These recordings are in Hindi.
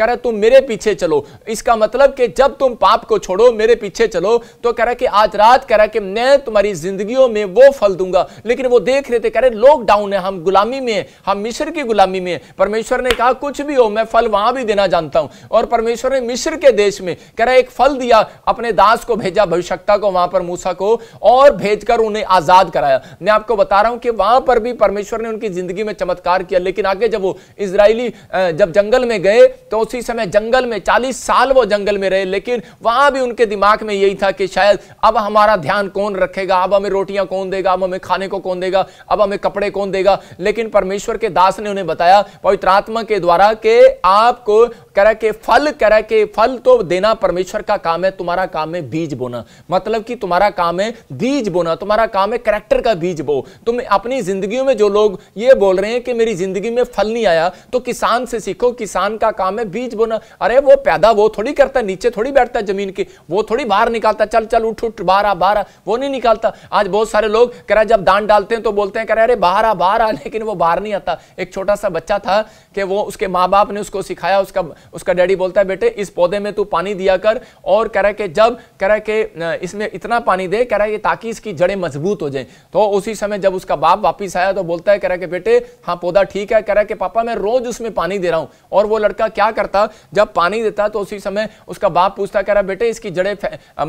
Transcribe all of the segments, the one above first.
कह रहा तुम मेरे पीछे चलो इसका मतलब कि जब तुम पाप को छोड़ो मेरे पीछे चलो तो कह रहा कि आज रात कह रहा कि मैं तुम्हारी जिंदगियों में वो फल दूंगा लेकिन वो देख रहे थे कह रहे लॉकडाउन है हम गुलामी में हम मिश्र की गुलामी में परमेश्वर ने कहा कुछ भी हो मैं फल वहां भी देना जानता हूं और परमेश्वर ने मिश्र के देश में कह रहा एक फल दिया अपने दास को भेजा भविष्यता को वहां पर मूसा को और भेजकर उन्हें आजाद कराया मैं आपको बता रहा हूं कि वहां पर भी परमेश्वर ने उनकी जिंदगी में चमत्कार किया लेकिन आगे जब वो इसराइली जब जंगल में गए तो उसी समय जंगल में चालीस साल वो जंगल में रहे लेकिन वहां भी उनके दिमाग में यही था कि शायद अब हमारा ध्यान कौन रखेगा अब हमें रोटियां कौन देगा अब हमें खाने को कौन देगा अब हमें कपड़े कौन देगा लेकिन परमेश्वर के दास ने उन्हें बताया पवित्र आत्मा के द्वारा कि आपको कह रहा कि फल कह रहा कि फल तो देना परमेश्वर का काम है तुम्हारा काम है बीज बोना मतलब कि तुम्हारा काम है बीज बोना तुम्हारा काम है करेक्टर का बीज बो तुम अपनी जिंदगी में जो लोग ये बोल रहे हैं कि मेरी जिंदगी में फल नहीं आया तो किसान से सीखो किसान का काम है बीज बोना अरे वो पैदा वो थोड़ी करता नीचे थोड़ी बैठता जमीन की वो थोड़ी बाहर निकालता चल चल उठ उठ बाहर आ बाहर आ वो नहीं निकालता आज बहुत सारे लोग कह रहे जब दान डालते हैं तो बोलते हैं कह रहे अरे बाहर आ बाहर आ लेकिन वो बाहर नहीं आता एक छोटा सा बच्चा था कि वो उसके माँ बाप ने उसको सिखाया उसका उसका डैडी बोलता है बेटे इस पौधे में तू पानी दिया कर और कह रहा है कि जब कह रहा है कि इसमें इतना पानी दे कह रहा है ताकि इसकी जड़ें मजबूत हो जाएं तो उसी समय जब उसका बाप वापस आया तो बोलता है कह रहा है कि बेटे हाँ पौधा ठीक है कह रहा है कि पापा मैं रोज उसमें पानी दे रहा हूँ और वो लड़का क्या करता जब पानी देता तो उसी समय उसका बाप पूछता कह रहा है बेटे इसकी जड़ें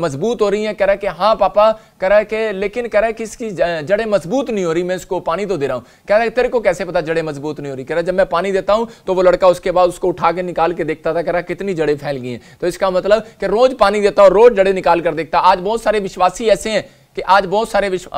मजबूत हो रही हैं कह रहा है कि हाँ पापा कह रहा है कि लेकिन कह रहा है कि इसकी जड़ें मजबूत नहीं हो रही मैं इसको पानी तो दे रहा हूँ कह रहा है तेरे को कैसे पता जड़ें मजबूत नहीं हो रही कह रहा है जब मैं पानी देता हूँ तो वो लड़का उसके बाद उसको उठा के निकाल के देखता था कह रहा कितनी जड़ें फैल गई हैं तो इसका मतलब कि रोज पानी देता और रोज जड़ें निकाल कर देखता आज बहुत सारे विश्वासी ऐसे हैं कि आज बहुत सारे विश्व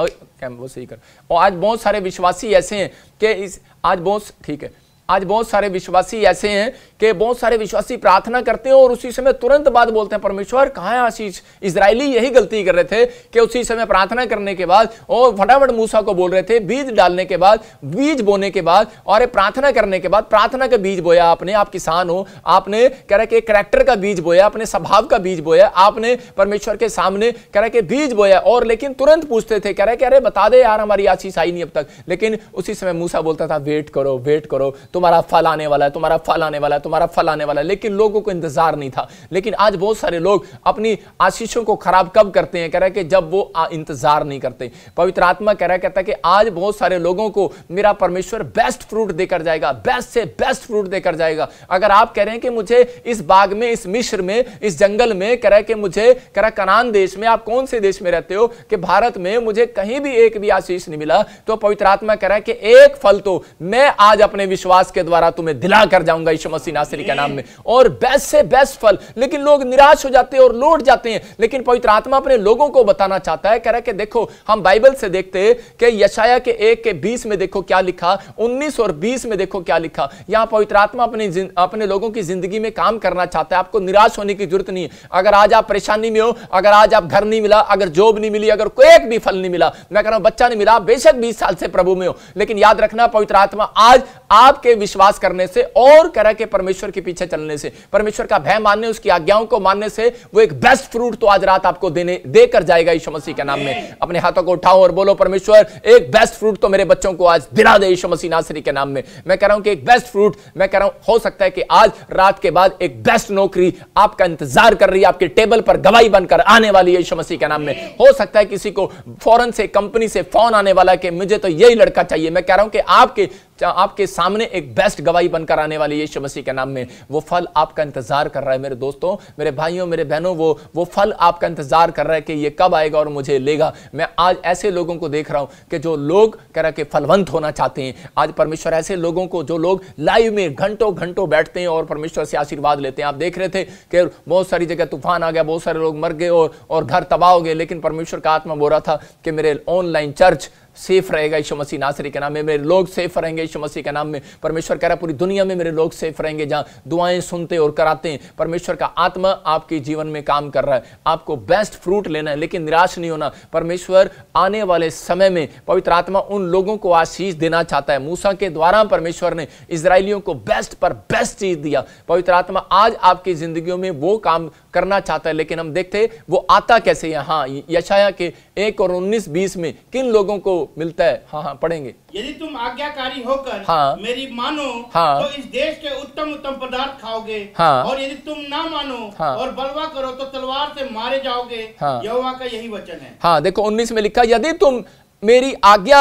वो सही कर और आज बहुत सारे विश्वासी ऐसे हैं कि इस आज बहुत ठीक है आज बहुत सारे विश्वासी ऐसे हैं कि बहुत सारे विश्वासी प्रार्थना करते हैं और उसी समय तुरंत बाद बोलते हैं परमेश्वर कहाँ है आशीष इसराइली यही गलती कर रहे थे कि उसी समय प्रार्थना करने के बाद और फटाफट मूसा को बोल रहे थे बीज डालने के बाद बीज बोने के बाद और प्रार्थना करने के बाद प्रार्थना का बीज बोया आपने आप किसान हो आपने कह रहे कि करेक्टर का बीज बोया अपने स्वभाव का बीज बोया आपने परमेश्वर के सामने कह रहे कि बीज बोया और लेकिन तुरंत पूछते थे कह रहे कि अरे बता दे यार हमारी आशीष आई नहीं अब तक लेकिन उसी समय मूसा बोलता था वेट करो वेट करो तो तुम्हारा फल आने वाला है तुम्हारा फल आने वाला है तुम्हारा फल आने वाला है लेकिन लोगों को इंतजार नहीं था लेकिन आज बहुत सारे लोग अपनी आशीषों को खराब कब करते हैं कह रहे है कि जब वो इंतजार नहीं करते पवित्र आत्मा कह रहा कहता है कि आज बहुत सारे लोगों को मेरा परमेश्वर बेस्ट फ्रूट देकर जाएगा बेस्ट से बेस्ट फ्रूट देकर जाएगा अगर आप कह रहे हैं कि मुझे इस बाग में इस मिश्र में इस जंगल में कह रहे कि मुझे कह रहा कनान देश में आप कौन से देश में रहते हो कि भारत में मुझे कहीं भी एक भी आशीष नहीं मिला तो पवित्र आत्मा कह रहा है कि एक फल तो मैं आज अपने विश्वास के द्वारा तुम्हें दिला कर जाऊंगा यीशु मसीह नासरी के नाम में और बेस्ट से बेस्ट फल लेकिन लोग निराश हो जाते हैं और लौट जाते हैं लेकिन पवित्र आत्मा अपने लोगों को बताना चाहता है कह रहा है कि देखो हम बाइबल से देखते हैं कि यशाया के एक के बीस में देखो क्या लिखा उन्नीस और बीस में देखो क्या लिखा यहाँ पवित्र आत्मा अपने अपने लोगों की जिंदगी में काम करना चाहता है आपको निराश होने की जरूरत नहीं है अगर आज आप परेशानी में हो अगर आज आप घर नहीं मिला अगर जॉब नहीं मिली अगर कोई एक भी फल नहीं मिला मैं कह रहा हूं बच्चा नहीं मिला बेशक बीस साल से प्रभु में हो लेकिन याद रखना पवित्र आत्मा आज आपके विश्वास करने से और कह के परमेश्वर के पीछे चलने से परमेश्वर का भय मानने उसकी आज्ञाओं को मानने से वो एक बेस्ट फ्रूट तो आज रात आपको देने देकर जाएगा यीशु मसीह के नाम में अपने हाथों को उठाओ और बोलो परमेश्वर एक बेस्ट फ्रूट तो मेरे बच्चों को आज दिला दे यीशु मसीह नासरी के नाम में मैं कह रहा हूं कि एक बेस्ट फ्रूट मैं कह रहा हूं हो सकता है कि आज रात के बाद एक बेस्ट नौकरी आपका इंतजार कर रही है आपके टेबल पर गवाही बनकर आने वाली है यीशु मसीह के नाम में हो सकता है किसी को फॉरन से कंपनी से फोन आने वाला है कि मुझे तो यही लड़का चाहिए मैं कह रहा हूं कि आपके आपके सामने एक बेस्ट गवाही बनकर आने वाली यीशु मसीह के नाम में वो फल आपका इंतजार कर रहा है मेरे दोस्तों मेरे भाइयों मेरे बहनों वो वो फल आपका इंतजार कर रहा है कि ये कब आएगा और मुझे लेगा मैं आज ऐसे लोगों को देख रहा हूँ कि जो लोग कह रहा कि फलवंत होना चाहते हैं आज परमेश्वर ऐसे लोगों को जो लोग लाइव में घंटों घंटों बैठते हैं और परमेश्वर से आशीर्वाद लेते हैं आप देख रहे थे कि बहुत सारी जगह तूफान आ गया बहुत सारे लोग मर गए और और घर तबाह हो गए लेकिन परमेश्वर का आत्मा बोल रहा था कि मेरे ऑनलाइन चर्च सेफ रहेगा यशु मसीह नासरी के नाम में मेरे लोग सेफ रहेंगे यशु मसीह के नाम में परमेश्वर कह रहा है पूरी दुनिया में मेरे लोग सेफ रहेंगे जहाँ दुआएं सुनते और कराते हैं परमेश्वर का आत्मा आपके जीवन में काम कर रहा है आपको बेस्ट फ्रूट लेना है लेकिन निराश नहीं होना परमेश्वर आने वाले समय में पवित्र आत्मा उन लोगों को आशीष देना चाहता है मूसा के द्वारा परमेश्वर ने इसराइलियों को बेस्ट पर बेस्ट चीज दिया पवित्र आत्मा आज आपकी जिंदगियों में वो काम करना चाहता है लेकिन हम देखते वो आता कैसे यहाँ हाँ यशाया के एक और उन्नीस बीस में किन लोगों को मिलता है हाँ हाँ पढ़ेंगे यदि तुम आज्ञाकारी होकर हाँ मेरी मानो हाँ तो इस देश के उत्तम उत्तम पदार्थ खाओगे हाँ और यदि तुम ना मानो हाँ और बलवा करो तो तलवार से मारे जाओगे हाँ यहोवा का यही वचन है हाँ देखो उन्नीस में लिखा यदि तुम मेरी आज्ञा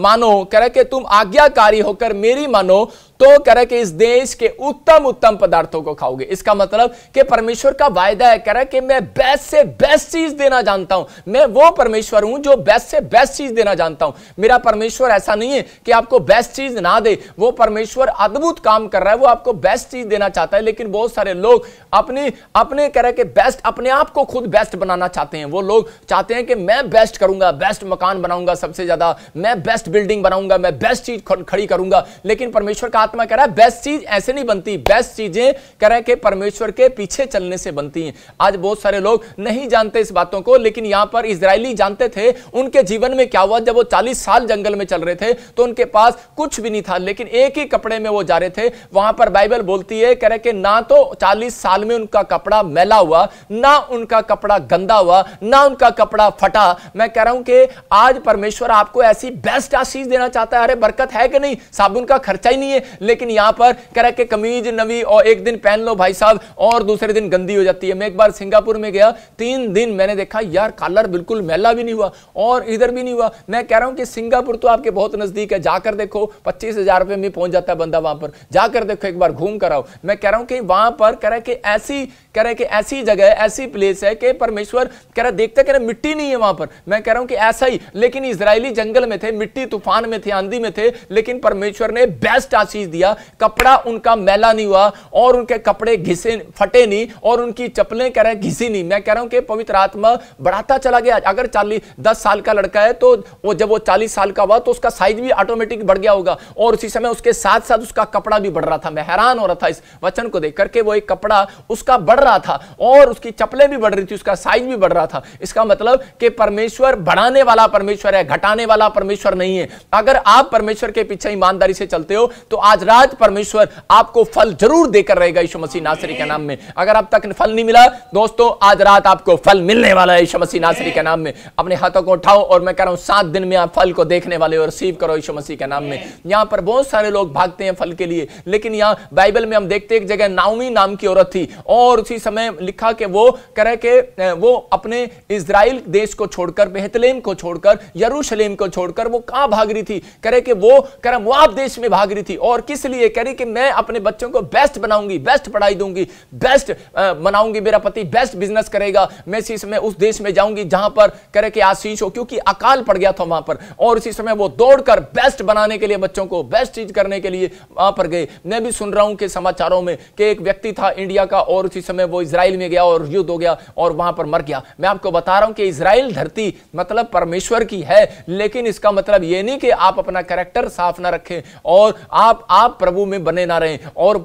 मानो कह रहे कि तुम आज्ञाकारी होकर मेरी मानो तो करे कि इस देश के उत्तम उत्तम पदार्थों को खाओगे इसका मतलब कि परमेश्वर का वायदा है करे कि मैं बेस्ट से बेस्ट चीज देना जानता हूं मैं वो परमेश्वर हूं जो बेस्ट से बेस्ट चीज देना जानता हूं मेरा परमेश्वर ऐसा नहीं है कि आपको बेस्ट चीज ना दे वो परमेश्वर अद्भुत काम कर रहा है वो आपको बेस्ट चीज देना चाहता है लेकिन बहुत सारे लोग अपनी अपने कह रहे कि बेस्ट अपने आप को खुद बेस्ट बनाना चाहते हैं वो लोग चाहते हैं कि मैं बेस्ट करूंगा बेस्ट मकान बनाऊंगा सबसे ज्यादा मैं बेस्ट बिल्डिंग बनाऊंगा मैं बेस्ट चीज खड़ी करूंगा लेकिन परमेश्वर का आत्मा कह रहा है बेस्ट चीज ऐसे नहीं बनती बेस्ट चीजें कह रहे कि परमेश्वर के पीछे चलने से बनती हैं आज बहुत सारे लोग नहीं जानते इस बातों को लेकिन यहां पर इसराइली जानते थे उनके जीवन में क्या हुआ जब वो चालीस साल जंगल में चल रहे थे तो उनके पास कुछ भी नहीं था लेकिन एक ही कपड़े में वो जा रहे थे वहां पर बाइबल बोलती है कह रहे कि ना तो चालीस साल में उनका कपड़ा मैला हुआ ना उनका कपड़ा गंदा हुआ ना उनका कपड़ा फटा मैं कह रहा हूं कि आज परमेश्वर आपको ऐसी बेस्ट आशीष देना चाहता है अरे बरकत है कि नहीं साबुन का खर्चा ही नहीं है लेकिन यहां पर कह रहा कि कमीज नवी और एक दिन पहन लो भाई साहब और दूसरे दिन गंदी हो जाती है मैं एक बार सिंगापुर में गया तीन दिन मैंने देखा यार कॉलर बिल्कुल मैला भी नहीं हुआ और इधर भी नहीं हुआ मैं कह रहा हूँ कि सिंगापुर तो आपके बहुत नज़दीक है जाकर देखो पच्चीस हजार में पहुंच जाता है बंदा वहां पर जाकर देखो एक बार घूम कर आओ मैं कह रहा हूं कि वहां पर कह रहा है कि ऐसी कह रहा है कि ऐसी जगह ऐसी प्लेस है कि परमेश्वर कह रहा देखते कह रहा मिट्टी नहीं है वहां पर मैं कह रहा हूँ कि ऐसा ही लेकिन इसराइली जंगल में थे मिट्टी तूफान में थे आंधी में थे लेकिन परमेश्वर ने बेस्ट आशीष दिया कपड़ा उनका मैला नहीं हुआ और उनके कपड़े घिसे फटे नहीं और उनकी चप्पलें कह रहे हैं घिसी नहीं मैं कह रहा हूं कि पवित्र आत्मा बढ़ाता चला गया अगर चालीस दस साल का लड़का है तो वो जब वो चालीस साल का हुआ तो उसका साइज भी ऑटोमेटिक बढ़ गया होगा और उसी समय उसके साथ साथ उसका कपड़ा भी बढ़ रहा था मैं हैरान हो रहा था इस वचन को देख करके वो एक कपड़ा उसका बढ़ रहा था और उसकी चप्पलें भी बढ़ रही थी उसका साइज भी बढ़ रहा था इसका मतलब कि परमेश्वर बढ़ाने वाला परमेश्वर है घटाने वाला परमेश्वर नहीं है अगर आप परमेश्वर के पीछे ईमानदारी से चलते हो तो आप आज रात परमेश्वर आपको फल जरूर देकर रहेगा यीशु मसीह नासरी के नाम में अगर अब तक फल नहीं मिला दोस्तों आज रात आपको फल मिलने वाला है यीशु मसीह नासरी के नाम में अपने हाथों को उठाओ और मैं कह रहा हूं सात दिन में आप फल को देखने वाले और रिसीव करो यीशु मसीह के नाम में यहां पर बहुत सारे लोग भागते हैं फल के लिए लेकिन यहां बाइबल में हम देखते हैं एक जगह नाउमी नाम की औरत थी और उसी समय लिखा कि वो करे के वो अपने इसराइल देश को छोड़कर बेहतलेम को छोड़कर यरूशलेम को छोड़कर वो कहां भाग रही थी करे के वो कर मोआब देश में भाग रही थी और किस लिए कह रही कि मैं अपने बच्चों को बेस्ट बनाऊंगी बेस्ट पढ़ाई दूंगी बेस्ट बनाऊंगी मेरा पति बेस्ट बिजनेस करेगा मैं इसी समय उस देश में जाऊंगी जहां पर कह रहे कि आशीष हो क्योंकि अकाल पड़ गया था वहां पर और इसी समय वो दौड़कर बेस्ट बनाने के लिए बच्चों को बेस्ट चीज करने के लिए वहां पर गए मैं भी सुन रहा हूं कि समाचारों में कि एक व्यक्ति था इंडिया का और उसी समय वो इसराइल में गया और युद्ध हो गया और वहां पर मर गया मैं आपको बता रहा हूं कि इसराइल धरती मतलब परमेश्वर की है लेकिन इसका मतलब ये नहीं कि आप अपना करेक्टर साफ ना रखें और आप आप प्रभु में बने ना रहें और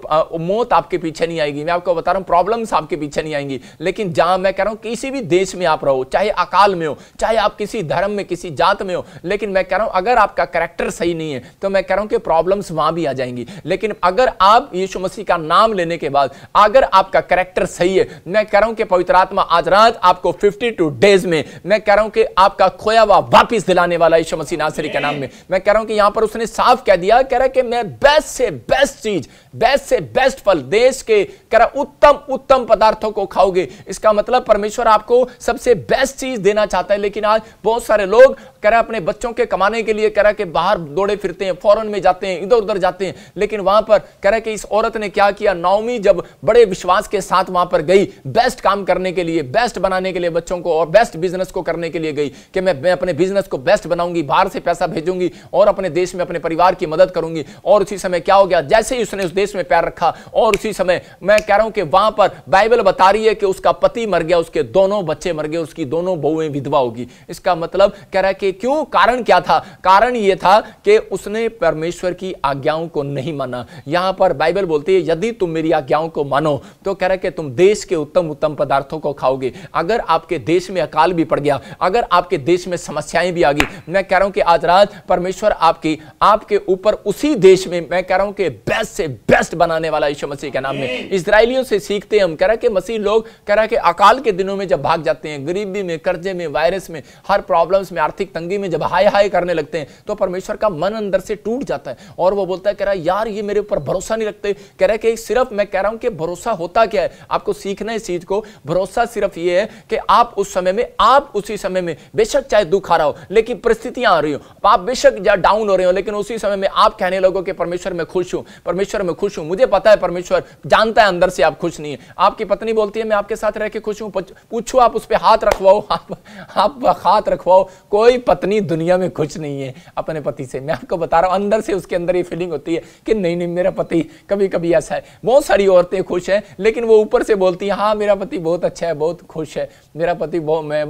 मौत आपके पीछे नहीं आएगी मैं आपको बता रहा हूं प्रॉब्लम्स आपके पीछे नहीं आएंगी लेकिन जहां मैं कह रहा हूं किसी भी देश में आप रहो चाहे अकाल में हो चाहे आप किसी धर्म में किसी जात में हो लेकिन मैं कह रहा हूं अगर आपका करेक्टर सही नहीं है तो मैं कह रहा हूं कि प्रॉब्लम्स वहां भी आ जाएंगी लेकिन अगर आप यीशु मसीह का नाम लेने के बाद अगर आपका करेक्टर सही है मैं कह रहा हूं कि पवित्र आत्मा आज रात आपको फिफ्टी टू डेज में मैं कह रहा हूं कि आपका खोया हुआ वापिस दिलाने वाला यीशु मसीह नासरी के नाम में मैं कह रहा हूं कि यहां पर उसने साफ कह दिया कह रहा है कि मैं बेस्ट से बेस्ट चीज बेस्ट से बेस्ट फल देश के कर उत्तम उत्तम पदार्थों को खाओगे इसका मतलब परमेश्वर आपको सबसे बेस्ट चीज देना चाहता है लेकिन आज बहुत सारे लोग करा अपने बच्चों के कमाने के लिए करा के बाहर दौड़े फिरते हैं फॉरन में जाते हैं इधर उधर जाते हैं लेकिन वहां पर करा कि इस औरत ने क्या किया नौमी जब बड़े विश्वास के साथ वहां पर गई बेस्ट काम करने के लिए बेस्ट बनाने के लिए बच्चों को और बेस्ट बिजनेस को करने के लिए गई कि मैं अपने बिजनेस को बेस्ट बनाऊंगी बाहर से पैसा भेजूंगी और अपने देश में अपने परिवार की मदद करूंगी और उसी समय क्या हो गया जैसे ही उसने उस देश में प्यार रखा और उसी समय मैं कह रहा हूं कि वहां पर बाइबल बता रही है कि उसका पति मर गया उसके दोनों बच्चे मर गए उसकी दोनों बहुएं विधवा होगी इसका मतलब कह रहा है कि क्यों कारण क्या था कारण यह था कि उसने परमेश्वर की आज्ञाओं को नहीं माना यहां पर बाइबल बोलती है यदि तुम मेरी आज्ञाओं को मानो तो कह रहा है कि तुम देश के उत्तम उत्तम पदार्थों को खाओगे अगर आपके देश में अकाल भी पड़ गया अगर आपके देश में समस्याएं भी आ गई मैं कह रहा हूं कि आज रात परमेश्वर आपकी आपके ऊपर उसी देश में मैं कह रहा हूं कि बेस्ट से बेस्ट बनाने वाला यीशु मसीह के नाम में इसराइलियों से सीखते हैं हम कह रहा कि मसीह लोग कह रहा कि अकाल के दिनों में जब भाग जाते हैं गरीबी में कर्जे में वायरस में हर प्रॉब्लम्स में आर्थिक तंगी में जब हाय हाय करने लगते हैं तो परमेश्वर का मन अंदर से टूट जाता है और वो बोलता है कह रहा यार ये मेरे ऊपर भरोसा नहीं रखते कह रहा कि सिर्फ मैं कह रहा हूं कि भरोसा होता क्या है आपको सीखना है इस चीज को भरोसा सिर्फ ये है कि आप उस समय में आप उसी समय में बेशक चाहे दुख आ रहा हो लेकिन परिस्थितियां आ रही हो आप बेशक डाउन हो रहे हो लेकिन उसी समय में आप कहने लोगों के परमेश्वर परमेश्वर में खुश हूं परमेश्वर में खुश हूं मुझे पता है परमेश्वर जानता है अंदर से आप खुश नहीं है आपकी पत्नी बोलती है मैं आपके साथ रह के खुश हूं पूछो आप उस पर हाथ रखवाओ आप हाथ रखवाओ कोई पत्नी दुनिया में खुश नहीं है अपने पति से मैं आपको बता रहा हूं अंदर से उसके अंदर ये फीलिंग होती है कि नहीं नहीं मेरा पति कभी कभी ऐसा है बहुत सारी औरतें खुश हैं लेकिन वो ऊपर से बोलती है हाँ मेरा पति बहुत अच्छा है बहुत खुश है मेरा पति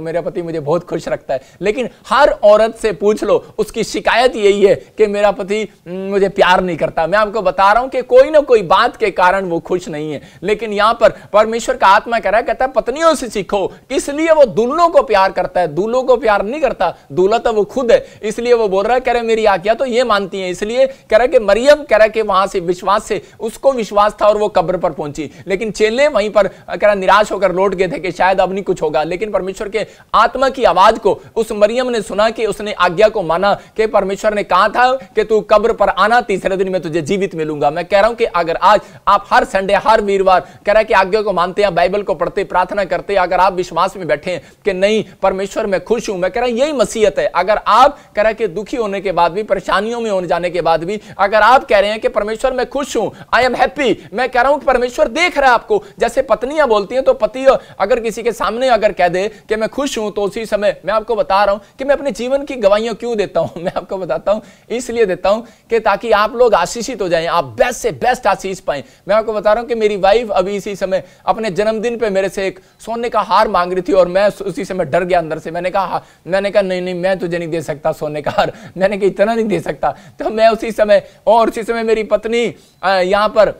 मेरा पति मुझे बहुत खुश रखता है लेकिन हर औरत से पूछ लो उसकी शिकायत यही है कि मेरा पति मुझे प्यार नहीं करता करता मैं आपको बता रहा हूं कि कोई ना कोई बात के कारण वो खुश नहीं है लेकिन यहां पर परमेश्वर का आत्मा कह रहा है कहता है पत्नियों से सीखो इसलिए वो दूल्हों को प्यार करता है दूल्हों को प्यार नहीं करता दूल्हा तो वो खुद है इसलिए वो बोल रहा है कह रहे मेरी आज्ञा तो ये मानती है इसलिए कह रहा है कि मरियम कह रहा है कि वहां से विश्वास से उसको विश्वास था और वो कब्र पर पहुंची लेकिन चेले वहीं पर कह रहा निराश होकर लौट गए थे कि शायद अब नहीं कुछ होगा लेकिन परमेश्वर के आत्मा की आवाज को उस मरियम ने सुना कि उसने आज्ञा को माना कि परमेश्वर ने कहा था कि तू कब्र पर आना तीसरे दिन दिन में तुझे जीवित मिलूंगा मैं कह रहा हूं कि अगर आज आप हर संडे हर वीरवार कह रहे है कि आज्ञा को मानते हैं बाइबल को पढ़ते प्रार्थना करते अगर आप विश्वास में बैठे हैं कि नहीं परमेश्वर मैं खुश हूं मैं कह रहा हूं यही मसीहत है अगर आप कह रहे हैं कि दुखी होने के बाद भी परेशानियों में होने जाने के बाद भी अगर आप कह रहे हैं कि परमेश्वर मैं खुश हूं आई एम हैप्पी मैं कह रहा हूं परमेश्वर देख रहा है आपको जैसे पत्नियां बोलती हैं तो पति अगर किसी के सामने अगर कह दे कि मैं खुश हूं तो उसी समय मैं आपको बता रहा हूं कि मैं अपने जीवन की गवाहियां क्यों देता हूं मैं आपको बताता हूं इसलिए देता हूं कि ताकि आप लोग आशीषित हो जाएं आप बेस्ट से बेस्ट आशीष पाएं मैं आपको बता रहा हूं कि मेरी वाइफ अभी इसी समय अपने जन्मदिन पे मेरे से एक सोने का हार मांग रही थी और मैं उसी समय डर गया अंदर से मैंने कहा हाँ, मैंने कहा नहीं नहीं मैं तुझे नहीं दे सकता सोने का हार मैंने कहा इतना नहीं दे सकता तो मैं उसी समय और उसी समय मेरी पत्नी यहाँ पर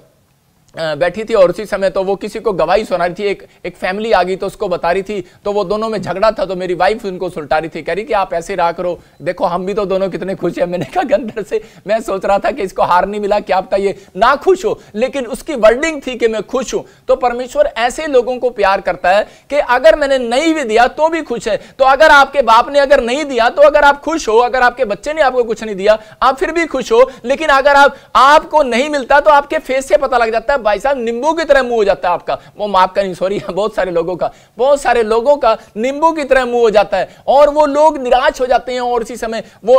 बैठी थी और उसी समय तो वो किसी को गवाही सुना रही थी एक एक फैमिली आ गई तो उसको बता रही थी तो वो दोनों में झगड़ा था तो मेरी वाइफ उनको सुलटा रही थी कह रही कि आप ऐसे रहा करो देखो हम भी तो दोनों कितने खुश हैं मैंने कहा गंदर से मैं सोच रहा था कि इसको हार नहीं मिला क्या आपका ये ना खुश हो लेकिन उसकी वर्डिंग थी कि मैं खुश हूं तो परमेश्वर ऐसे लोगों को प्यार करता है कि अगर मैंने नहीं भी दिया तो भी खुश है तो अगर आपके बाप ने अगर नहीं दिया तो अगर आप खुश हो अगर आपके बच्चे ने आपको कुछ नहीं दिया आप फिर भी खुश हो लेकिन अगर आपको नहीं मिलता तो आपके फेस से पता लग जाता है है भाई साहब नींबू की तरह मुंह हो जाता है आपका वो माफ करें सॉरी बहुत सारे लोगों का बहुत सारे लोगों का नींबू की तरह मुंह हो जाता है और वो लोग निराश हो जाते हैं और इसी समय वो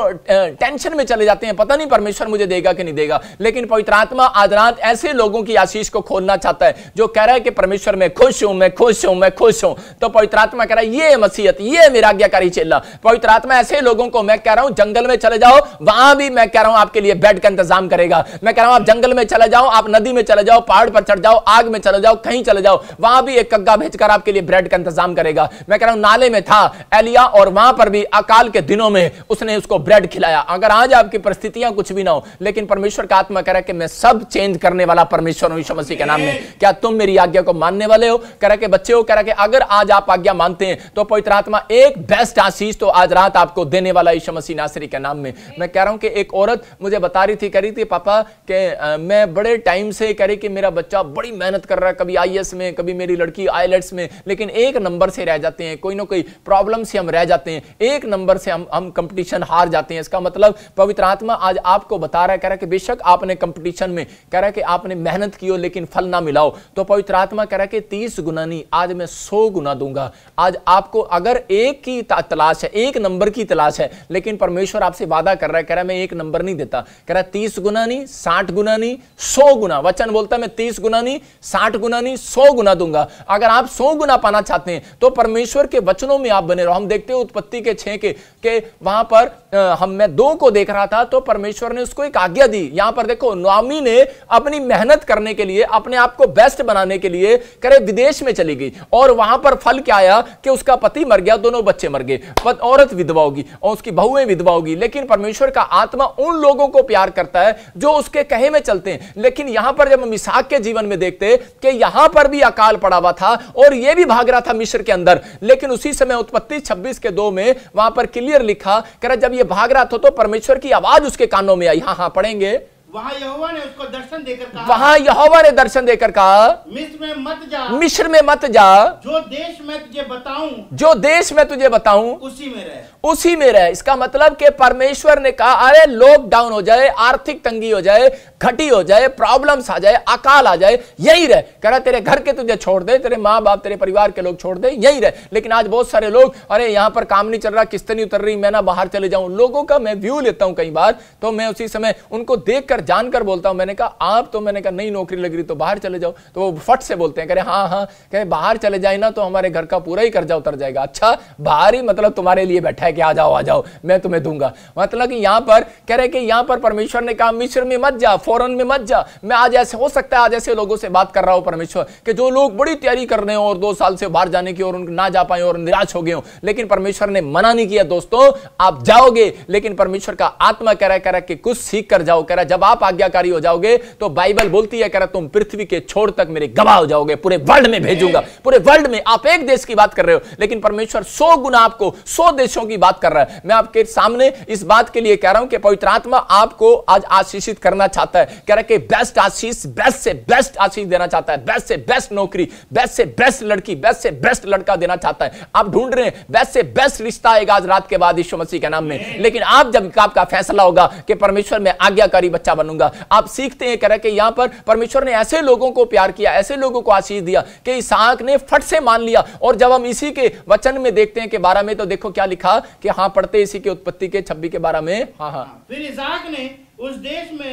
टेंशन में चले जाते हैं पता नहीं परमेश्वर मुझे देगा कि नहीं देगा लेकिन पवित्र आत्मा आज रात ऐसे लोगों की आशीष को खोलना चाहता है जो कह रहा है कि परमेश्वर मैं खुश हूं मैं खुश हूं मैं खुश हूं तो पवित्र आत्मा कह रहा है ये मसीहत ये मेरा चेला पवित्र आत्मा ऐसे लोगों को मैं कह रहा हूं जंगल में चले जाओ वहां भी मैं कह रहा हूं आपके लिए बेड का इंतजाम करेगा मैं कह रहा हूं आप जंगल में चले जाओ आप नदी में चले जाओ पहाड़ पर चढ़ जाओ आग में चले जाओ कहीं चले जाओ वहां भी एक कग्गा भेजकर आपके लिए ब्रेड का इंतजाम करेगा मैं कह रहा हूं नाले में था एलिया और वहां पर भी अकाल के दिनों में उसने उसको ब्रेड खिलाया अगर आज आपकी परिस्थितियां कुछ भी ना हो लेकिन परमेश्वर का आत्मा कह रहा है कि मैं सब चेंज करने वाला परमेश्वर हूं मसीह के नाम में क्या तुम मेरी आज्ञा को मानने वाले हो कह रहा कि बच्चे हो कह रहा कि अगर आज आप आज्ञा मानते हैं तो पवित्र आत्मा एक बेस्ट आशीष तो आज रात आपको देने वाला यीशु मसीह नासरी के नाम में मैं कह रहा हूं कि एक औरत मुझे बता रही थी कह रही थी पापा के मैं बड़े टाइम से कह रही कि मेरा बच्चा बड़ी मेहनत कर रहा है कभी आई में कभी मेरी लड़की आई में लेकिन एक नंबर से रह जाते हैं कोई ना कोई प्रॉब्लम से हम रह जाते हैं एक नंबर से हम हम कंपटीशन हार जाते हैं इसका मतलब पवित्र आत्मा आज आपको बता रहा है कह रहा है कि बेशक आपने कंपटीशन में कह रहा है कि आपने मेहनत की हो लेकिन फल ना मिलाओ तो पवित्र आत्मा कह रहा है कि तीस गुना नहीं आज मैं सौ गुना दूंगा आज आपको अगर एक की तलाश है एक नंबर की तलाश है लेकिन परमेश्वर आपसे वादा कर रहा है कह रहा है मैं एक नंबर नहीं देता कह रहा है तीस गुना नहीं साठ गुना नहीं सौ गुना वचन बोलता है मैं तीस गुना नहीं साठ गुना नहीं सौ गुना दूंगा अगर आप सौ गुना पाना चाहते हैं तो परमेश्वर के वचनों में आप बने रहो हम देखते हैं उत्पत्ति के छे के, के वहां पर हम मैं दो को देख रहा था तो परमेश्वर ने उसको एक आज्ञा दी यहां पर देखो नोमी ने अपनी मेहनत करने के लिए अपने आप को बेस्ट बनाने के लिए करे विदेश में चली गई और वहां पर फल क्या आया कि उसका पति मर गया दोनों बच्चे मर गए औरत विधवा होगी और उसकी बहुएं विधवा होगी लेकिन परमेश्वर का आत्मा उन लोगों को प्यार करता है जो उसके कहे में चलते हैं लेकिन यहां पर जब हम भाग के जीवन में देखते कि यहां पर भी अकाल पड़ा हुआ था और यह भी भाग रहा था मिश्र के अंदर लेकिन उसी समय उत्पत्ति 26 के दो में वहां पर क्लियर लिखा कह जब यह भाग रहा था तो परमेश्वर की आवाज उसके कानों में आई हाँ हाँ पढ़ेंगे वहां यहोवा ने उसको दर्शन देकर कहा वहां यहोवा ने दर्शन देकर कहा मिस्र में मत जा मिस्र में मत जा जो देश मैं तुझे बताऊं जो देश मैं तुझे बताऊं उसी में रह उसी में रहे इसका मतलब कि परमेश्वर ने कहा अरे लॉकडाउन हो जाए आर्थिक तंगी हो जाए घटी हो जाए प्रॉब्लम्स आ जाए अकाल आ जाए यही रहे कह रहा तेरे घर के तुझे छोड़ दे तेरे माँ बाप तेरे परिवार के लोग छोड़ दे यही रहे लेकिन आज बहुत सारे लोग अरे यहां पर काम नहीं चल रहा किस्त नहीं उतर रही मैं ना बाहर चले जाऊं लोगों का मैं व्यू लेता हूं कई बार तो मैं उसी समय उनको देख कर जानकर बोलता हूं मैंने कहा आप तो मैंने कहा नई नौकरी लग रही तो बाहर चले जाओ तो वो फट से बोलते हैं कह रहे हाँ हाँ कह बाहर चले जाए ना तो हमारे घर का पूरा ही कर्जा उतर जाएगा अच्छा बाहर ही मतलब तुम्हारे लिए बैठा है कि आ जाओ आ जाओ मैं तुम्हें दूंगा मतलब कि यहां पर कह रहे कि यहां पर परमेश्वर ने कहा मिश्र में मत जा फॉरन में मत जा मैं आज ऐसे हो सकता है आज ऐसे लोगों से बात कर रहा हूं परमेश्वर कि जो लोग बड़ी तैयारी कर रहे हो और दो साल से बाहर जाने की और उनको ना जा पाए और निराश हो गए हो लेकिन परमेश्वर ने मना नहीं किया दोस्तों आप जाओगे लेकिन परमेश्वर का आत्मा कह रहा है कह रहा कि कुछ सीख कर जाओ कह रहा जब आप आज्ञाकारी हो जाओगे तो बाइबल बोलती है कह रहा तुम पृथ्वी के छोर तक मेरे गवाह हो जाओगे पूरे वर्ल्ड में भेजूंगा पूरे वर्ल्ड में आप एक देश की बात कर रहे हो लेकिन परमेश्वर सौ गुना आपको सौ देशों की की बात कर रहा है मैं आपके सामने इस बात के लिए कह रहा हूं कि पवित्र आत्मा आपको आज आशीषित करना चाहता है कह रहा है कि बेस्ट आशीष बेस्ट से बेस्ट आशीष देना चाहता है बेस्ट से बेस्ट नौकरी बेस्ट से बेस्ट लड़की बेस्ट से बेस्ट लड़का देना चाहता है आप ढूंढ रहे हैं बेस्ट से बेस्ट रिश्ता आएगा आज रात के बाद यीशु मसीह के नाम में लेकिन आप जब आपका फैसला होगा कि परमेश्वर में आज्ञाकारी बच्चा बनूंगा आप सीखते हैं कह रहा है कि यहां पर परमेश्वर ने ऐसे लोगों को प्यार किया ऐसे लोगों को आशीष दिया कि इसहाक ने फट से मान लिया और जब हम इसी के वचन में देखते हैं कि बारह में तो देखो क्या लिखा कि हाँ पढ़ते इसी के उत्पत्ति के छब्बी के बारे में हाँ हाँ फिर इसाक ने उस देश में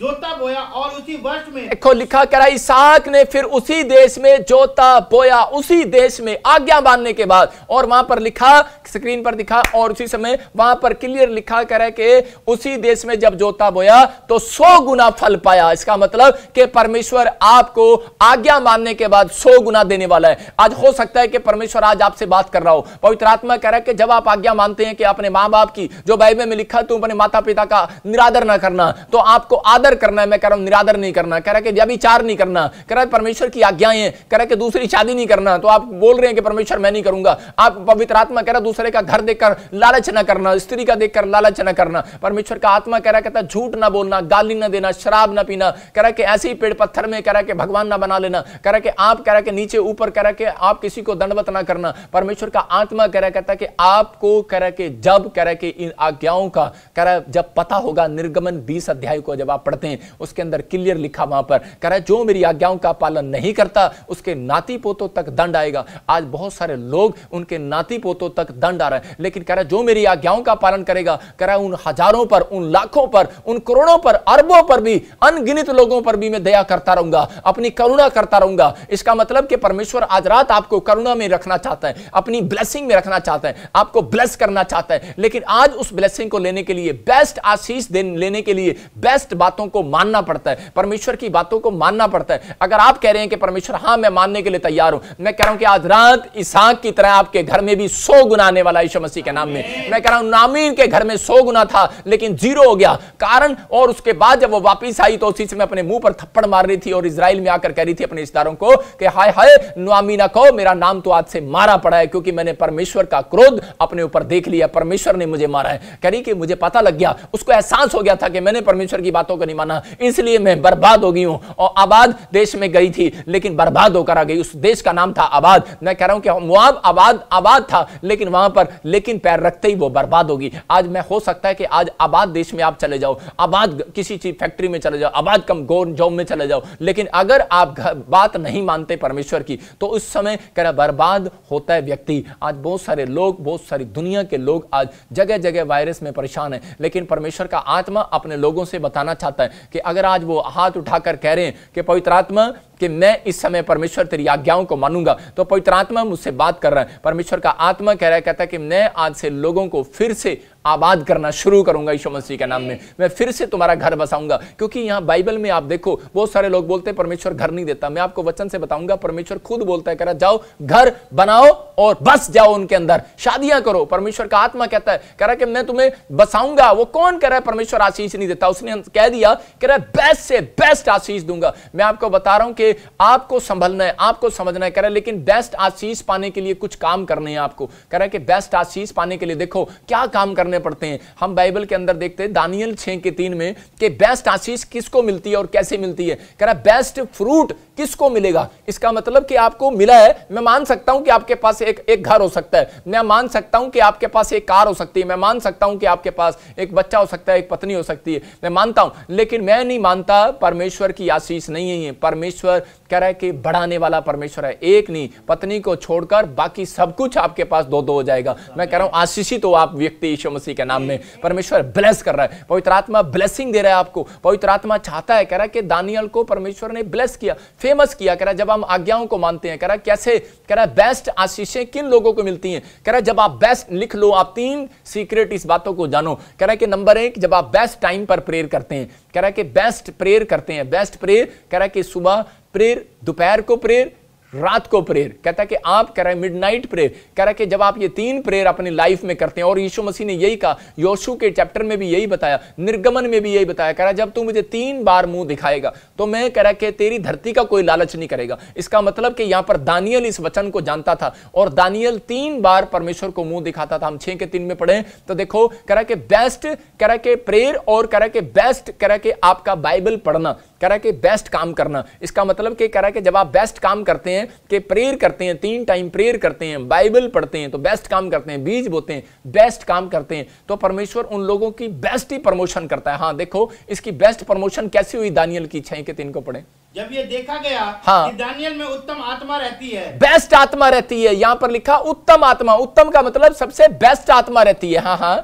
जोता बोया और उसी वर्ष में देखो लिखा करा इसहाक ने फिर उसी देश में जोता बोया उसी देश में आज्ञा बांधने के बाद और वहां पर लिखा स्क्रीन पर दिखा और उसी समय वहां पर क्लियर लिखा करा कि उसी देश में जब जोता बोया तो सौ गुना फल पाया इसका मतलब कि परमेश्वर आपको आज्ञा मानने के बाद सौ गुना देने वाला है आज हो सकता है कि परमेश्वर आज आपसे बात कर रहा हो पवित्र आत्मा कह रहा है कि जब आप आज्ञा मानते हैं कि अपने मां बाप की जो बाइबल में लिखा तू अपने माता पिता का निरादर ना करना तो आपको आदि निरादर करना है मैं कह रहा हूं निरादर नहीं करना कह रहा कि व्यभिचार नहीं करना कह रहा परमेश्वर की आज्ञाएं कह रहा कि दूसरी शादी नहीं करना तो आप बोल रहे हैं कि परमेश्वर मैं नहीं करूंगा आप पवित्र आत्मा कह रहा दूसरे का घर देखकर लालच ना करना स्त्री का देखकर लालच ना करना परमेश्वर का आत्मा कह रहा कहता झूठ ना बोलना गाली ना देना शराब ना पीना कह रहा कि ऐसे ही पेड़ पत्थर में कह रहा कि भगवान ना बना लेना कह रहा कि आप कह रहा कि नीचे ऊपर कह रहा कि आप किसी को दंडवत ना करना परमेश्वर का आत्मा कह रहा कहता कि आपको कह रहा कि जब कह रहा कि इन आज्ञाओं का कह रहा जब पता होगा निर्गमन बीस अध्याय को जब आप पढ़ते हैं उसके अंदर क्लियर लिखा वहां पर कह रहा है जो मेरी आज्ञाओं का पालन नहीं करता उसके नाती पोतों तक दंड आएगा आज बहुत सारे लोग उनके नाती पोतों तक दंड आ रहा है लेकिन कह रहा है जो मेरी आज्ञाओं का पालन करेगा कह रहा है उन हजारों पर उन लाखों पर उन करोड़ों पर अरबों पर भी अनगिनत लोगों पर भी मैं दया करता रहूंगा अपनी करुणा करता रहूंगा इसका मतलब कि परमेश्वर आज रात आपको करुणा में रखना चाहता है अपनी ब्लेसिंग में रखना चाहता है आपको ब्लेस करना चाहता है लेकिन आज उस ब्लेसिंग को लेने के लिए बेस्ट आशीष लेने के लिए बेस्ट बातों बातों को मानना पड़ता है परमेश्वर की बातों को मानना पड़ता है अगर आप कह रहे हैं कि परमेश्वर हाँ मैं मानने के लिए तैयार हूं मैं कह रहा हूं कि आज रात इसहाक की तरह आपके घर में भी सौ गुना आने वाला यीशु मसीह के नाम में मैं कह रहा हूं नामीन के घर में सौ गुना था लेकिन जीरो हो गया कारण और उसके बाद जब वो वापिस आई तो उसी समय अपने मुंह पर थप्पड़ मार रही थी और इसराइल में आकर कह रही थी अपने रिश्तेदारों को कि हाय हाय नुआमी ना कहो मेरा नाम तो आज से मारा पड़ा है क्योंकि मैंने परमेश्वर का क्रोध अपने ऊपर देख लिया परमेश्वर ने मुझे मारा है कह रही कि मुझे पता लग गया उसको एहसास हो गया था कि मैंने परमेश्वर की बातों को नहीं माना इसलिए मैं बर्बाद हो गई हूं और आबाद देश में गई थी लेकिन बर्बाद होकर आ गई उस देश का नाम था आबाद मैं कह रहा हूं कि मुआब आबाद आबाद था लेकिन वहां पर लेकिन पैर रखते ही वो बर्बाद होगी आज मैं हो सकता है कि आज आबाद देश में आप चले जाओ आबाद किसी चीज फैक्ट्री में चले जाओ आबाद कम गोर जॉब में चले जाओ लेकिन अगर आप बात नहीं मानते परमेश्वर की तो उस समय कह रहा बर्बाद होता है व्यक्ति आज बहुत सारे लोग बहुत सारी दुनिया के लोग आज जगह जगह वायरस में परेशान है लेकिन परमेश्वर का आत्मा अपने लोगों से बताना चाहता है है कि अगर आज वो हाथ उठाकर कह रहे हैं कि पवित्र आत्मा कि मैं इस समय परमेश्वर तेरी आज्ञाओं को मानूंगा तो पवित्र आत्मा मुझसे बात कर रहा है परमेश्वर का आत्मा कह रहा है कहता है कि मैं आज से लोगों को फिर से आबाद करना शुरू करूंगा यीशु मसीह के नाम में मैं फिर से तुम्हारा घर बसाऊंगा क्योंकि यहाँ बाइबल में आप देखो बहुत सारे लोग बोलते हैं परमेश्वर घर नहीं देता मैं आपको वचन से बताऊंगा परमेश्वर खुद बोलता है कह रहा जाओ घर बनाओ और बस जाओ उनके अंदर शादियां करो परमेश्वर का आत्मा कहता है कह रहा कि मैं तुम्हें बसाऊंगा वो कौन कह रहा है परमेश्वर आशीष नहीं देता उसने कह दिया कह रहा बेस्ट से बेस्ट आशीष दूंगा मैं आपको बता रहा हूं कि आपको संभलना है आपको समझना है कह रहा है लेकिन बेस्ट आशीष पाने के लिए कुछ काम करने हैं आपको कह रहा है कि बेस्ट आशीष पाने के लिए देखो क्या काम करने पड़ते हैं हम बाइबल के अंदर देखते हैं दानियल छः के तीन में कि बेस्ट आशीष किसको मिलती है और कैसे मिलती है कह रहा है बेस्ट फ्रूट किसको मिलेगा इसका मतलब कि आपको मिला है मैं मान सकता हूं कि आपके पास एक एक घर हो सकता है मैं मान सकता हूं कि आपके पास एक कार हो सकती है मैं मान सकता हूं कि आपके पास एक बच्चा हो सकता है एक पत्नी हो सकती है मैं मानता हूं लेकिन मैं नहीं मानता परमेश्वर की आशीष नहीं है परमेश्वर छोड़कर कह रहा है कि बढ़ाने वाला परमेश्वर है एक नहीं पत्नी को छोड़कर बाकी सब कुछ आपके पास दो दो हो जाएगा मैं कह रहा हूं आशीषित तो आप व्यक्ति यीशु मसीह के नाम में परमेश्वर ब्लेस कर रहा है पवित्र आत्मा ब्लेसिंग दे रहा है आपको पवित्र आत्मा चाहता है कह रहा है कि दानियल को परमेश्वर ने ब्लेस किया फेमस किया कह रहा है जब हम आज्ञाओं को मानते हैं कह रहा है कैसे कह रहा है बेस्ट आशीषें किन लोगों को मिलती हैं कह रहा है जब आप बेस्ट लिख लो आप तीन सीक्रेट इस बातों को जानो कह रहा है कि नंबर एक जब आप बेस्ट टाइम पर प्रेयर करते हैं कह रहा है कि बेस्ट प्रेयर करते हैं बेस्ट प्रेयर कह रहा है कि सुबह प्रेयर दोपहर को प्रेयर रात को प्रेयर कहता है कि आप कह रहे हैं नाइट प्रेयर कह रहा है कि जब आप ये तीन प्रेयर अपनी लाइफ में करते हैं और यीशु मसीह ने यही कहा योशु के चैप्टर में भी यही बताया निर्गमन में भी यही बताया कह रहा जब तू मुझे तीन बार मुंह दिखाएगा तो मैं कह रहा कि तेरी धरती का कोई लालच नहीं करेगा इसका मतलब कि यहां पर दानियल इस वचन को जानता था और दानियल तीन बार परमेश्वर को मुंह दिखाता था हम छह के तीन में पढ़े तो देखो कह रहा कि बेस्ट कह रहा कि प्रेयर और कह रहा कि बेस्ट कह रहा कि आपका बाइबल पढ़ना कह रहा है कि बेस्ट काम करना इसका मतलब कि कह रहा है कि जब आप बेस्ट काम करते हैं कि प्रेयर करते हैं तीन टाइम प्रेयर करते हैं बाइबल पढ़ते हैं तो बेस्ट काम करते हैं बीज बोते हैं बेस्ट काम करते हैं तो परमेश्वर उन लोगों की बेस्ट ही प्रमोशन करता है हाँ देखो इसकी बेस्ट प्रमोशन कैसी हुई दानियल की छह के तीन को पढ़े जब ये देखा गया हाँ दानियल में उत्तम आत्मा रहती है बेस्ट आत्मा रहती है यहाँ पर लिखा उत्तम आत्मा उत्तम का मतलब सबसे बेस्ट आत्मा रहती है हाँ हाँ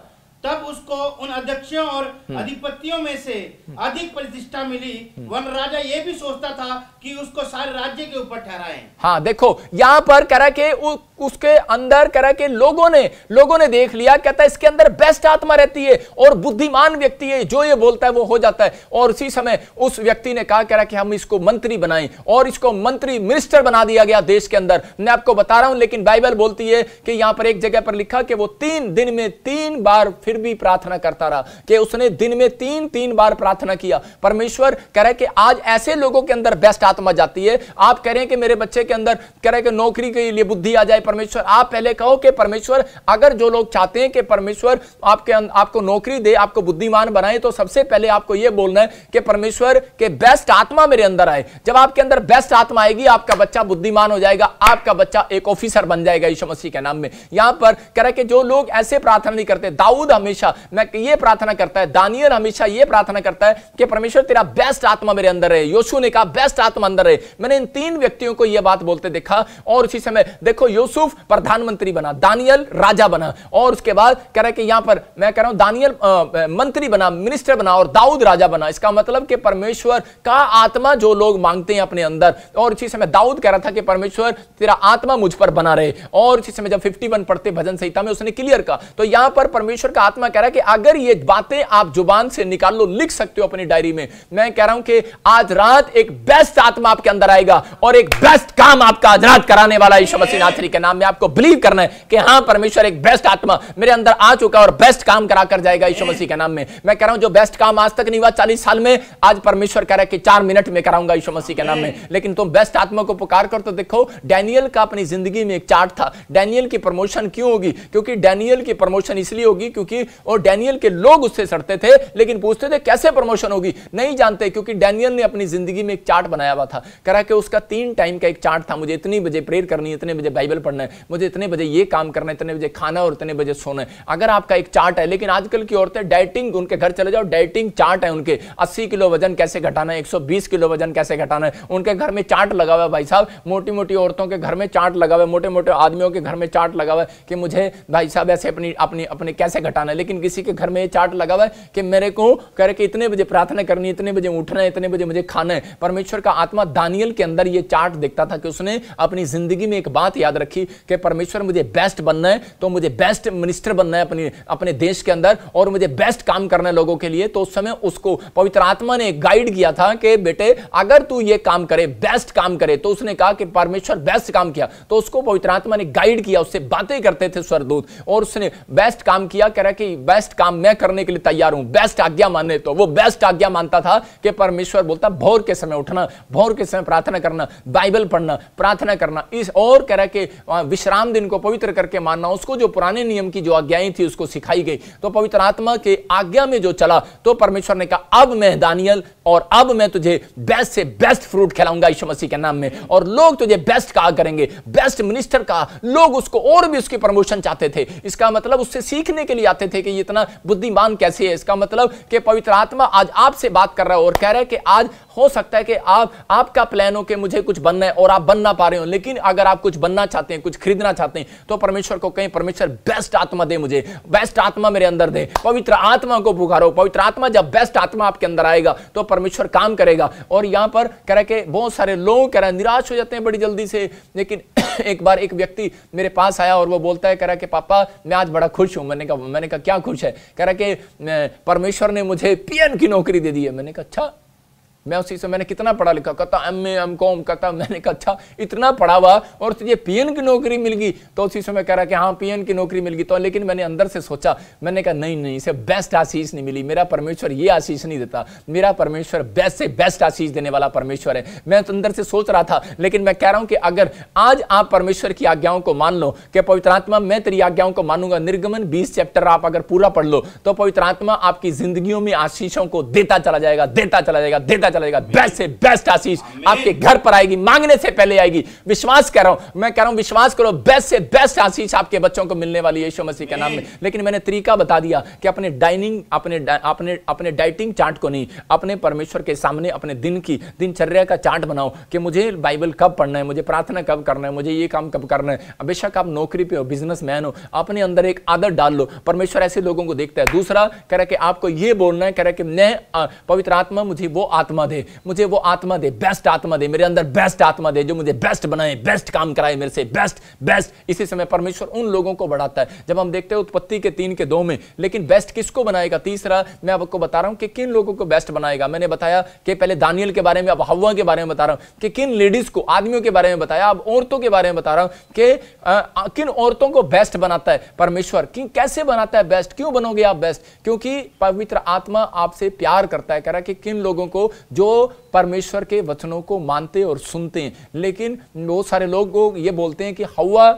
तब उसको उन अध्यक्षों और हम्म। अधिपतियों में से हम्म। अधिक प्रतिष्ठा मिली हम्म। वन राजा यह भी सोचता था कि उसको सारे राज्य के ऊपर ठहराए हाँ देखो यहां पर करा के उसके अंदर कह रहा है कि लोगों ने लोगों ने देख लिया कहता है इसके अंदर बेस्ट आत्मा रहती है और बुद्धिमान व्यक्ति है जो ये बोलता है वो हो जाता है और उसी समय उस व्यक्ति ने कहा कह रहा कि हम इसको मंत्री बनाएं और इसको मंत्री मिनिस्टर बना दिया गया देश के अंदर मैं आपको बता रहा हूं लेकिन बाइबल बोलती है कि यहां पर एक जगह पर लिखा कि वो तीन दिन में तीन बार फिर भी प्रार्थना करता रहा कि उसने दिन में तीन तीन बार प्रार्थना किया परमेश्वर कह रहे कि आज ऐसे लोगों के अंदर बेस्ट आत्मा जाती है आप कह रहे हैं कि मेरे बच्चे के अंदर कह रहे कि नौकरी के लिए बुद्धि आ जाए परमेश्वर आप पहले कहो कि परमेश्वर अगर जो लोग चाहते हैं कि परमेश्वर आपके अं, आपको नौकरी दे आपको बुद्धिमान बनाए तो सबसे पहले आपको यह बोलना है कि परमेश्वर के बेस्ट आत्मा मेरे अंदर आए जब आपके अंदर बेस्ट आत्मा आएगी आपका बच्चा बुद्धिमान हो जाएगा आपका बच्चा एक ऑफिसर बन जाएगा यीशु मसीह के नाम में यहां पर कह रहे कि जो लोग ऐसे प्रार्थना नहीं करते दाऊद हमेशा मैं ये प्रार्थना करता है दानियल हमेशा ये प्रार्थना करता है कि परमेश्वर तेरा बेस्ट आत्मा मेरे अंदर रहे योशु ने कहा बेस्ट आत्मा अंदर रहे मैंने इन तीन व्यक्तियों को यह बात बोलते देखा और उसी समय देखो योशु यूसुफ प्रधानमंत्री बना दानियल राजा बना और उसके बाद कह रहा है कि यहां पर मैं कह रहा हूं दानियल मंत्री बना मिनिस्टर बना और दाऊद राजा बना इसका मतलब कि परमेश्वर का आत्मा जो लोग मांगते हैं अपने अंदर और इसी समय दाऊद कह रहा था कि परमेश्वर तेरा आत्मा मुझ पर बना रहे और इसी समय जब फिफ्टी पढ़ते भजन संहिता में उसने क्लियर कहा तो यहां पर परमेश्वर का आत्मा कह रहा है कि अगर ये बातें आप जुबान से निकाल लो लिख सकते हो अपनी डायरी में मैं कह रहा हूं कि आज रात एक बेस्ट आत्मा आपके अंदर आएगा और एक बेस्ट काम आपका आज रात कराने वाला यीशु मसीह नाथरी के नाम नाम में आपको बिलीव करना है कि हाँ परमेश्वर एक बेस्ट आत्मा मेरे अंदर आ चुका है और बेस्ट काम करा कर जाएगा यीशु मसीह के नाम में मैं कह रहा हूं जो बेस्ट काम आज तक नहीं हुआ चालीस साल में आज परमेश्वर कह रहा है कि चार मिनट में कराऊंगा यीशु मसीह के नाम में लेकिन तुम बेस्ट आत्मा को पुकार कर तो देखो डैनियल का अपनी जिंदगी में एक चार्ट था डैनियल की प्रमोशन क्यों होगी क्योंकि डैनियल की प्रमोशन इसलिए होगी क्योंकि और डैनियल के लोग उससे सड़ते थे लेकिन पूछते थे कैसे प्रमोशन होगी नहीं जानते क्योंकि डैनियल ने अपनी जिंदगी में एक चार्ट बनाया हुआ था कह रहा कि उसका तीन टाइम का एक चार्ट था मुझे इतनी बजे प्रेयर करनी है इतने बजे बाइबल पढ़ना है मुझे इतने बजे ये काम करना है इतने बजे खाना और इतने बजे सोना है अगर आपका एक चार्ट है लेकिन आजकल की औरतें डाइटिंग उनके घर चले जाओ डाइटिंग चार्ट है उनके अस्सी किलो वजन कैसे घटाना है एक किलो वजन कैसे घटाना है उनके घर में चार्ट लगा हुआ है भाई साहब मोटी मोटी औरतों के घर में चार्ट लगा हुआ है मोटे मोटे आदमियों के घर में चार्ट लगा हुआ है कि मुझे भाई साहब ऐसे अपनी अपनी अपने कैसे घटाना है लेकिन किसी के घर में ये चार्ट लगा हुआ है कि मेरे को करके इतने बजे प्रार्थना करनी इतने बजे उठना है इतने बजे मुझे खाना है परमेश्वर का आत्मा दानियल के अंदर ये चार्ट दिखता था कि उसने अपनी जिंदगी में एक बात याद रखी थी कि परमेश्वर मुझे बेस्ट बनना है तो मुझे बेस्ट मिनिस्टर बनना है अपनी अपने देश के अंदर और मुझे बेस्ट काम करना है लोगों के लिए तो उस समय उसको पवित्र आत्मा ने गाइड किया था कि बेटे अगर तू ये काम करे बेस्ट काम करे तो उसने कहा कि परमेश्वर बेस्ट काम किया तो उसको पवित्र आत्मा ने गाइड किया उससे बातें करते थे स्वरदूत और उसने बेस्ट काम किया कह रहा कि बेस्ट काम मैं करने के लिए तैयार हूं बेस्ट आज्ञा मानने तो वो बेस्ट आज्ञा मानता था कि परमेश्वर बोलता भोर के समय उठना भोर के समय प्रार्थना करना बाइबल पढ़ना प्रार्थना करना इस और कह रहा कि विश्राम दिन को पवित्र करके मानना उसको जो पुराने नियम की जो आज्ञाएं थी उसको सिखाई गई तो पवित्र आत्मा के आज्ञा में जो चला तो परमेश्वर ने कहा अब मैं दानियल और अब मैं तुझे बेस्ट से बेस्ट फ्रूट खिलाऊंगा यीशु मसीह के नाम में और लोग तुझे बेस्ट कहा करेंगे बेस्ट मिनिस्टर कहा लोग उसको और भी उसकी प्रमोशन चाहते थे इसका मतलब उससे सीखने के लिए आते थे कि इतना बुद्धिमान कैसे है इसका मतलब कि पवित्र आत्मा आज आपसे बात कर रहा है और कह रहा है कि आज हो सकता है कि आप आपका प्लान हो कि मुझे कुछ बनना है और आप बन ना पा रहे हो लेकिन अगर आप कुछ बनना चाहते हैं कुछ खरीदना चाहते हैं तो परमेश्वर को कहीं परमेश्वर बेस्ट आत्मा दे मुझे बेस्ट आत्मा मेरे अंदर दे पवित्र आत्मा को पुकारो पवित्र आत्मा जब बेस्ट आत्मा आपके अंदर आएगा तो परमेश्वर काम करेगा और यहां पर कह रहे कि बहुत सारे लोग कह रहे हैं निराश हो जाते हैं बड़ी जल्दी से लेकिन एक बार एक व्यक्ति मेरे पास आया और वो बोलता है कह रहा कि पापा मैं आज बड़ा खुश हूं मैंने कहा मैंने कहा क्या खुश है कह रहा कि परमेश्वर ने मुझे पीएन की नौकरी दे दी है मैंने कहा अच्छा मैं उसी से मैंने कितना पढ़ा लिखा कहता एम ए एम कॉम कहता मैंने कहा अच्छा इतना पढ़ा हुआ और तुझे पीएन की नौकरी मिल गई तो उसी समय कह रहा कि हाँ पीएन की नौकरी मिल गई तो लेकिन मैंने अंदर से सोचा मैंने कहा नहीं नहीं इसे बेस्ट आशीष नहीं मिली मेरा परमेश्वर ये आशीष नहीं देता मेरा परमेश्वर बेस्ट से बेस्ट आशीष देने वाला परमेश्वर है मैं तो अंदर से सोच रहा था लेकिन मैं कह रहा हूँ कि अगर आज आप परमेश्वर की आज्ञाओं को मान लो कि पवित्र आत्मा मैं तेरी आज्ञाओं को मानूंगा निर्गमन बीस चैप्टर आप अगर पूरा पढ़ लो तो पवित्र आत्मा आपकी जिंदगियों में आशीषों को देता चला जाएगा देता चला जाएगा देता पता जाएगा बेस्ट से बेस्ट आशीष आपके घर पर आएगी मांगने से पहले आएगी विश्वास कर रहा हूं मैं कह रहा हूं विश्वास करो बेस्ट से बेस्ट आशीष आपके बच्चों को मिलने वाली यीशु मसीह के नाम में लेकिन मैंने तरीका बता दिया कि अपने डाइनिंग अपने अपने अपने डाइटिंग चार्ट को नहीं अपने परमेश्वर के सामने अपने दिन की दिनचर्या का चार्ट बनाओ कि मुझे बाइबल कब पढ़ना है मुझे प्रार्थना कब करना है मुझे ये काम कब करना है बेशक आप नौकरी पे हो बिजनेसमैन हो अपने अंदर एक आदत डाल लो परमेश्वर ऐसे लोगों को देखता है दूसरा कह रहा है कि आपको ये बोलना है कह रहा है कि मैं पवित्र आत्मा मुझे वो आत्मा आत्मा दे मुझे वो आत्मा दे बेस्ट आत्मा दे मेरे अंदर बेस्ट आत्मा दे जो मुझे बेस्ट बनाए बेस्ट काम कराए मेरे से बेस्ट बेस्ट इसी समय परमेश्वर उन लोगों को बढ़ाता है जब हम देखते हैं उत्पत्ति के तीन के दो में लेकिन बेस्ट किसको बनाएगा तीसरा मैं आपको बता रहा हूँ कि किन लोगों को बेस्ट बनाएगा मैंने बताया कि पहले दानियल के बारे में अब हवा के बारे में बता रहा हूँ कि किन लेडीज को आदमियों के बारे में बताया अब औरतों के बारे में बता रहा हूँ कि किन औरतों को बेस्ट बनाता है परमेश्वर किन कैसे बनाता है बेस्ट क्यों बनोगे आप बेस्ट क्योंकि पवित्र आत्मा आपसे प्यार करता है कह रहा है कि किन लोगों को जो परमेश्वर के वचनों को मानते और सुनते हैं लेकिन बहुत सारे लोग ये बोलते हैं कि हवा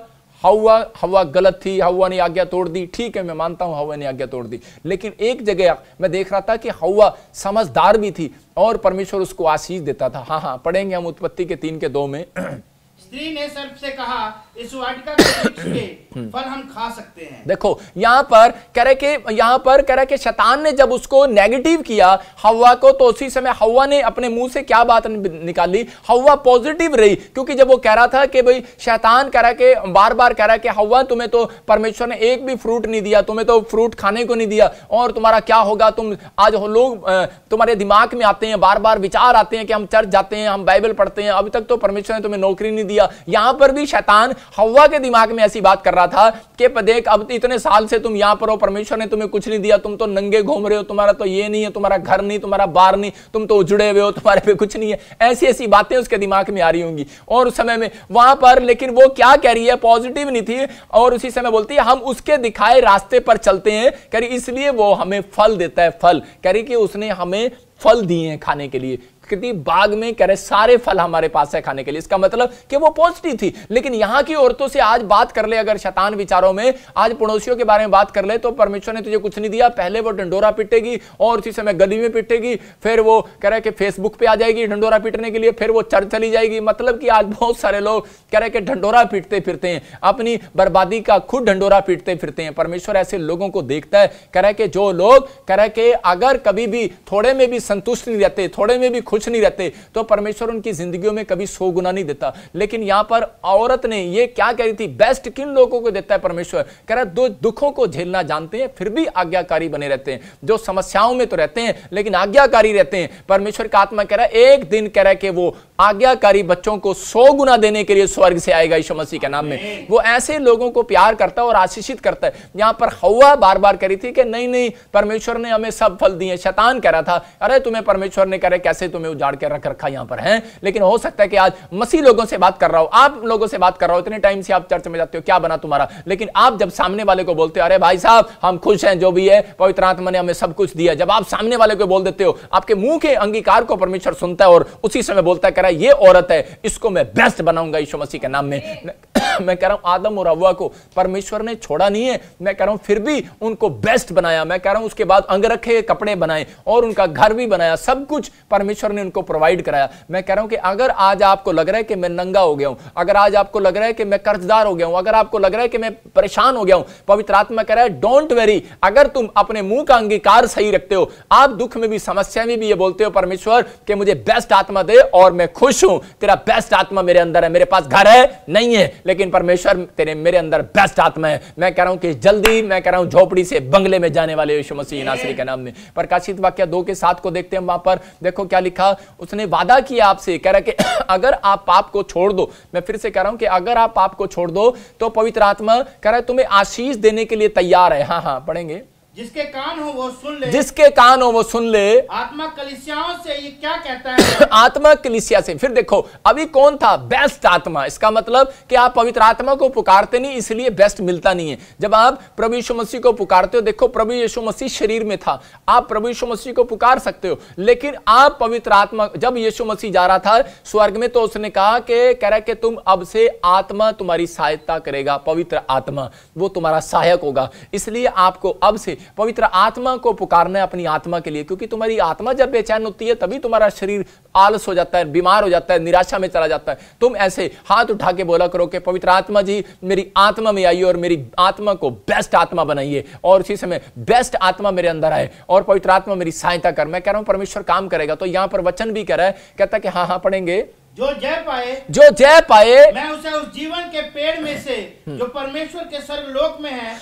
हवा हवा गलत थी हवा ने आज्ञा तोड़ दी ठीक है मैं मानता हूँ हवा ने आज्ञा तोड़ दी लेकिन एक जगह मैं देख रहा था कि हवा समझदार भी थी और परमेश्वर उसको आशीष देता था हाँ हाँ पढ़ेंगे हम उत्पत्ति के तीन के दो में स्त्री ने सर्प से कहा इस वाटिका के फल हम खा सकते हैं देखो यहाँ पर कह रहे कि यहाँ पर कह रहे कि शैतान ने जब उसको नेगेटिव किया हवा को तो उसी समय हवा ने अपने मुंह से क्या बात निकाली हवा पॉजिटिव रही क्योंकि जब वो कह रहा था कि भाई शैतान कह रहा कि बार बार कह रहा कि हवा तुम्हें तो परमेश्वर ने एक भी फ्रूट नहीं दिया तुम्हें तो फ्रूट खाने को नहीं दिया और तुम्हारा क्या होगा तुम आज हो लोग तुम्हारे दिमाग में आते हैं बार बार विचार आते हैं कि हम चर्च जाते हैं हम बाइबल पढ़ते हैं अभी तक तो परमेश्वर ने तुम्हें नौकरी नहीं दिया दिया यहां पर भी शैतान हवा के दिमाग में ऐसी बात कर रहा था कि देख अब तो इतने साल से तुम यहां पर हो परमेश्वर ने तुम्हें कुछ नहीं दिया तुम तो नंगे घूम रहे हो तुम्हारा तो ये नहीं है तुम्हारा घर नहीं तुम्हारा बार नहीं तुम तो उजड़े हुए हो तुम्हारे पे कुछ नहीं है ऐसी ऐसी बातें उसके दिमाग में आ रही होंगी और उस समय में वहां पर लेकिन वो क्या कह रही है पॉजिटिव नहीं थी और उसी समय बोलती है हम उसके दिखाए रास्ते पर चलते हैं कह रही इसलिए वो हमें फल देता है फल कह रही कि उसने हमें फल दिए हैं खाने के लिए कृति बाग में कह रहे सारे फल हमारे पास है खाने के लिए इसका मतलब कि वो पॉजिटिव थी लेकिन यहाँ की औरतों से आज बात कर ले अगर शतान विचारों में आज पड़ोसियों के बारे में बात कर ले तो परमेश्वर ने तुझे कुछ नहीं दिया पहले वो डंडोरा पिटेगी और उसी समय गली में पिटेगी फिर वो कह रहे कि फेसबुक पे आ जाएगी ढंडोरा पीटने के लिए फिर वो चर्च चली जाएगी मतलब कि आज बहुत सारे लोग कह रहे कि ढंडोरा पीटते फिरते हैं अपनी बर्बादी का खुद ढंडोरा पीटते फिरते हैं परमेश्वर ऐसे लोगों को देखता है कह रहे कि जो लोग कह रहे कि अगर कभी भी थोड़े में भी संतुष्ट नहीं रहते थोड़े में भी खुश नहीं रहते तो परमेश्वर उनकी जिंदगी में कभी सो गुना नहीं देता लेकिन यहां पर औरत ने यह क्या कह रही थी बेस्ट किन लोगों को देता है परमेश्वर कह रहा दो दुखों को झेलना जानते हैं फिर भी आज्ञाकारी बने रहते हैं जो समस्याओं में तो रहते हैं लेकिन आज्ञाकारी रहते हैं परमेश्वर का आत्मा कह रहा है एक दिन कह रहा है कि वो आज्ञाकारी बच्चों को सौ गुना देने के लिए स्वर्ग से आएगा यीशु मसीह के नाम में वो ऐसे लोगों को प्यार करता है और आशीषित करता है यहाँ पर हवा बार बार करी थी कि नहीं नहीं परमेश्वर ने हमें सब फल दिए शैतान कह रहा था अरे तुम्हें परमेश्वर ने करे कैसे तुम्हें उजाड़ के रख रखा यहाँ पर है लेकिन हो सकता है कि आज मसीह लोगों से बात कर रहा हो आप लोगों से बात कर रहा हो इतने टाइम से आप चर्च में जाते हो क्या बना तुम्हारा लेकिन आप जब सामने वाले को बोलते हो अरे भाई साहब हम खुश हैं जो भी है पवित्र आत्मा ने हमें सब कुछ दिया जब आप सामने वाले को बोल देते हो आपके मुंह के अंगीकार को परमेश्वर सुनता है और उसी समय बोलता है ये औरत है इसको मैं बेस्ट बनाऊंगा यीशु मसीह के नाम में मैं कह रहा हूं आदम और अव्वा को परमेश्वर ने छोड़ा नहीं है मैं कह रहा हूं फिर भी उनको बेस्ट बनाया मैं कह रहा हूं उसके बाद अंग रखे कपड़े बनाए और उनका घर भी बनाया सब कुछ परमेश्वर ने उनको प्रोवाइड कराया मैं कह रहा हूं कि अगर आज आपको लग रहा है कि मैं नंगा हो गया हूं अगर आज आपको लग रहा है कि मैं कर्जदार हो गया हूं अगर आपको लग रहा है कि मैं परेशान हो गया हूं पवित्र आत्मा कह रहा है डोंट वेरी अगर तुम अपने मुंह का अंगीकार सही रखते हो आप दुख में भी समस्या में भी ये बोलते हो परमेश्वर कि मुझे बेस्ट आत्मा दे और मैं खुश हूं तेरा बेस्ट आत्मा मेरे अंदर है मेरे पास घर है नहीं है लेकिन परमेश्वर तेरे मेरे अंदर बेस्ट आत्मा है मैं कह रहा हूं कि जल्दी मैं कह रहा हूं झोपड़ी से बंगले में जाने वाले यीशु मसीह नासरी के नाम में प्रकाशित वाक्य दो के साथ को देखते हैं वहां पर देखो क्या लिखा उसने वादा किया आपसे कह रहा कि अगर आप पाप को छोड़ दो मैं फिर से कह रहा हूं कि अगर आप पाप को छोड़ दो तो पवित्र आत्मा कह रहा है तुम्हें आशीष देने के लिए तैयार है हाँ हाँ पढ़ेंगे जिसके कान हो वो सुन ले जिसके कान हो वो सुन ले आत्मा कलिसियाओं से ये क्या कहता है आत्मा कलिसिया से फिर देखो अभी कौन था बेस्ट आत्मा इसका मतलब कि आप पवित्र आत्मा को पुकारते नहीं इसलिए बेस्ट मिलता नहीं है जब आप प्रभु यीशु मसीह को पुकारते हो देखो प्रभु यीशु मसीह शरीर में था आप प्रभु यीशु मसीह को पुकार सकते हो लेकिन आप पवित्र आत्मा जब यीशु मसीह जा रहा था स्वर्ग में तो उसने कहा कि कह रहा कि तुम अब से आत्मा तुम्हारी सहायता करेगा पवित्र आत्मा वो तुम्हारा सहायक होगा इसलिए आपको अब से पवित्र आत्मा को पुकारना है अपनी आत्मा के लिए क्योंकि तुम्हारी आत्मा जब बेचैन होती है तभी तुम्हारा शरीर आलस हो जाता है बीमार हो जाता है निराशा में चला जाता है तुम ऐसे हाथ उठा के बोला करो कि पवित्र आत्मा जी मेरी आत्मा में आइए और मेरी आत्मा को बेस्ट आत्मा बनाइए और उसी समय बेस्ट आत्मा मेरे अंदर आए और पवित्र आत्मा मेरी सहायता कर मैं कह रहा हूं परमेश्वर काम करेगा तो यहां पर वचन भी कह रहा है कहता कि हाँ हाँ पढ़ेंगे जो जय पाए जो जय पाए मैं उसे उस जीवन के पेड़ में से हम्म। जो परमेश्वर के सर्वलोक में है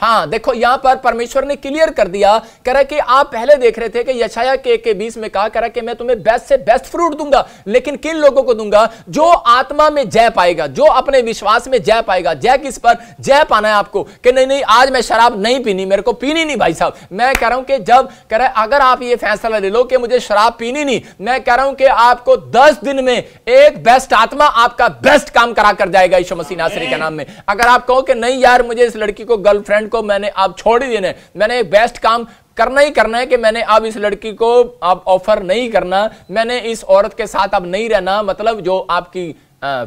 हाँ देखो यहाँ पर परमेश्वर ने क्लियर कर दिया कह कि आप पहले देख रहे थे कि यशाया के, के बीस में कहा कह कि मैं तुम्हें बेस्ट से बेस्ट फ्रूट दूंगा लेकिन किन लोगों को दूंगा जो आत्मा में जय पाएगा जो अपने विश्वास में जय पाएगा जय किस पर जय पाना है आपको कि नहीं नहीं आज मैं शराब नहीं पीनी मेरे को पीनी नहीं भाई साहब मैं कह रहा हूं कि जब कह रहे अगर आप ये फैसला ले लो कि मुझे शराब पीनी नहीं मैं कह रहा हूं कि आपको दस दिन में एक बेस्ट आत्मा आपका बेस्ट काम करा कर जाएगा यीशु मसीह नासरी के नाम में अगर आप कहो कि नहीं यार मुझे इस लड़की को गर्लफ्रेंड को मैंने आप छोड़ ही देना मैंने एक बेस्ट काम करना ही करना है कि मैंने अब इस लड़की को आप ऑफर नहीं करना मैंने इस औरत के साथ अब नहीं रहना मतलब जो आपकी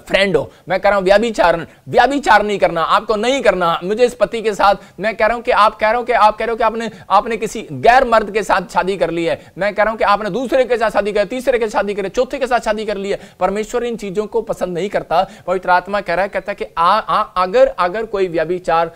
फ्रेंड हो मैं कह रहा हूं व्याभिचारण व्याभिचार नहीं करना आपको नहीं करना मुझे इस पति के साथ मैं कह रहा हूं कि आप कह रहे हो कि आप कह रहे हो कि आपने आपने किसी गैर मर्द के साथ शादी कर ली है मैं कह रहा हूं कि आपने दूसरे के साथ शादी कर तीसरे के शादी करी चौथे के साथ शादी कर ली है परमेश्वर इन चीज़ों को पसंद नहीं करता पवित्र आत्मा कह रहा है कहता है कि आ, आ, अगर अगर कोई व्याभिचार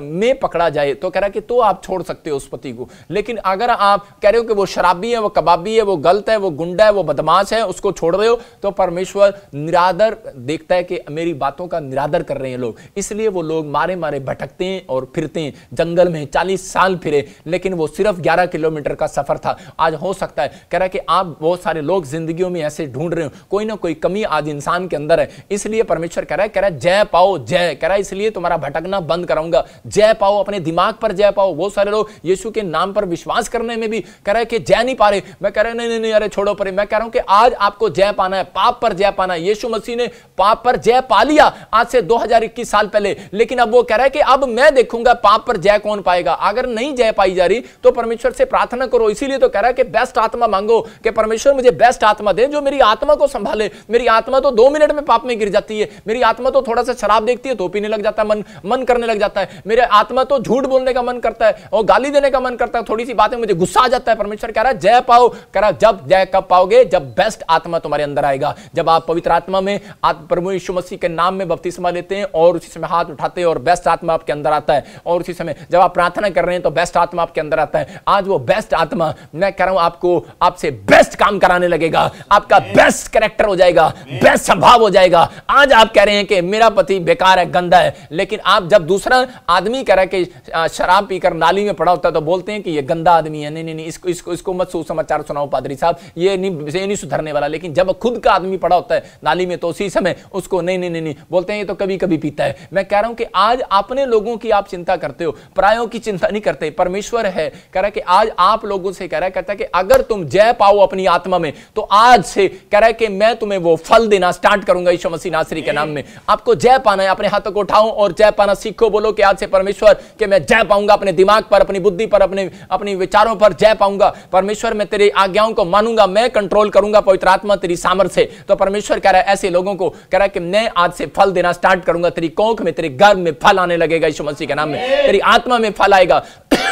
में पकड़ा जाए तो कह रहा है कि तो आप छोड़ सकते हो उस पति को लेकिन अगर आप कह रहे हो कि वो शराबी है वो कबाबी है वो गलत है वो गुंडा है वो बदमाश है उसको छोड़ रहे हो तो परमेश्वर निरादर देखता है कि मेरी बातों का निरादर कर रहे हैं लोग इसलिए वो लोग मारे मारे भटकते हैं और फिरते हैं जंगल में चालीस साल फिरे लेकिन वो सिर्फ ग्यारह किलोमीटर का सफर था आज हो सकता है कह रहा है कि आप बहुत सारे लोग जिंदगी में ऐसे ढूंढ रहे हो कोई ना कोई कमी आज इंसान के अंदर है इसलिए परमेश्वर कह रहा है कह रहा है जय पाओ जय कह रहा है इसलिए तुम्हारा भटकना बंद कराऊंगा जय पाओ अपने दिमाग पर जय पाओ बहुत सारे लोग यीशु के नाम पर विश्वास करने में भी कह रहे कि जय नहीं पा रहे मैं कह रहा नहीं नहीं नहीं अरे छोड़ो परे मैं कह रहा हूं कि आज आपको जय पाना है पाप पर जय पाना है यीशु मसीह ने पाप पर जय पा लिया आज से दो साल पहले लेकिन अब वो कह रहा है कि अब मैं देखूंगा पाप पर जय कौन पाएगा अगर नहीं जय पाई जा रही तो परमेश्वर से प्रार्थना करो इसीलिए तो कह रहा है कि बेस्ट आत्मा मांगो कि परमेश्वर मुझे बेस्ट आत्मा दे जो मेरी आत्मा को संभाले मेरी आत्मा तो दो मिनट में पाप में गिर जाती है मेरी आत्मा तो थोड़ा सा शराब देखती है तो पीने लग जाता है मन मन करने लग जाता है मेरे आत्मा तो झूठ बोलने का मन करता है और गाली देने का मन करता है थोड़ी सी बातें मुझे गुस्सा आ जाता है परमेश्वर कह रहा है जय पाओ कह रहा जब जय कब पाओगे जब बेस्ट आत्मा तुम्हारे अंदर आएगा जब आप पवित्र आत्मा में प्रभु यीशु मसीह के नाम में बपतिस्मा लेते हैं और उसी समय हाथ उठाते हैं और बेस्ट आत्मा आपके अंदर आता है और उसी समय जब आप प्रार्थना कर रहे हैं तो बेस्ट आत्मा आपके अंदर आता है आज वो बेस्ट आत्मा मैं कह रहा हूं आपको आपसे बेस्ट काम कराने लगेगा आपका बेस्ट करेक्टर हो जाएगा बेस्ट स्वभाव हो जाएगा आज आप कह रहे हैं कि मेरा पति बेकार है गंदा है लेकिन आप जब दूसरा आदमी कह रहा है कि शराब पीकर नाली में पड़ा होता है तो बोलते हैं कि ये गंदा आदमी है नहीं नहीं इसको इसको इसको मत सुसमाचार सुनाओ पादरी साहब ये नहीं ये नहीं सुधरने वाला लेकिन जब खुद का आदमी पड़ा होता है नाली में तो उसी समय उसको नहीं नहीं नहीं, नहीं बोलते हैं ये तो कभी कभी पीता है मैं कह रहा हूँ कि आज अपने लोगों की आप चिंता करते हो प्रायों की चिंता नहीं करते परमेश्वर है कह रहा है कि आज आप लोगों से कह रहा है कहता है कि अगर तुम जय पाओ अपनी आत्मा में तो आज से कह रहा है कि मैं तुम्हें वो फल देना स्टार्ट करूंगा यीशु मसीह नासरी के नाम में आपको जय पाना है अपने हाथों को उठाओ और जय पाना सीखो बोलो कि प्रसाद से परमेश्वर कि मैं जय पाऊंगा अपने दिमाग पर अपनी बुद्धि पर अपने अपने विचारों पर जय पाऊंगा परमेश्वर मैं तेरी आज्ञाओं को मानूंगा मैं कंट्रोल करूंगा पवित्र आत्मा तेरी सामर्थ्य तो परमेश्वर कह रहा है ऐसे लोगों को कह रहा है कि मैं आज से फल देना स्टार्ट करूंगा तेरी कोख में तेरे गर्भ में फल आने लगेगा यीशु मसीह के नाम में तेरी आत्मा में फल आएगा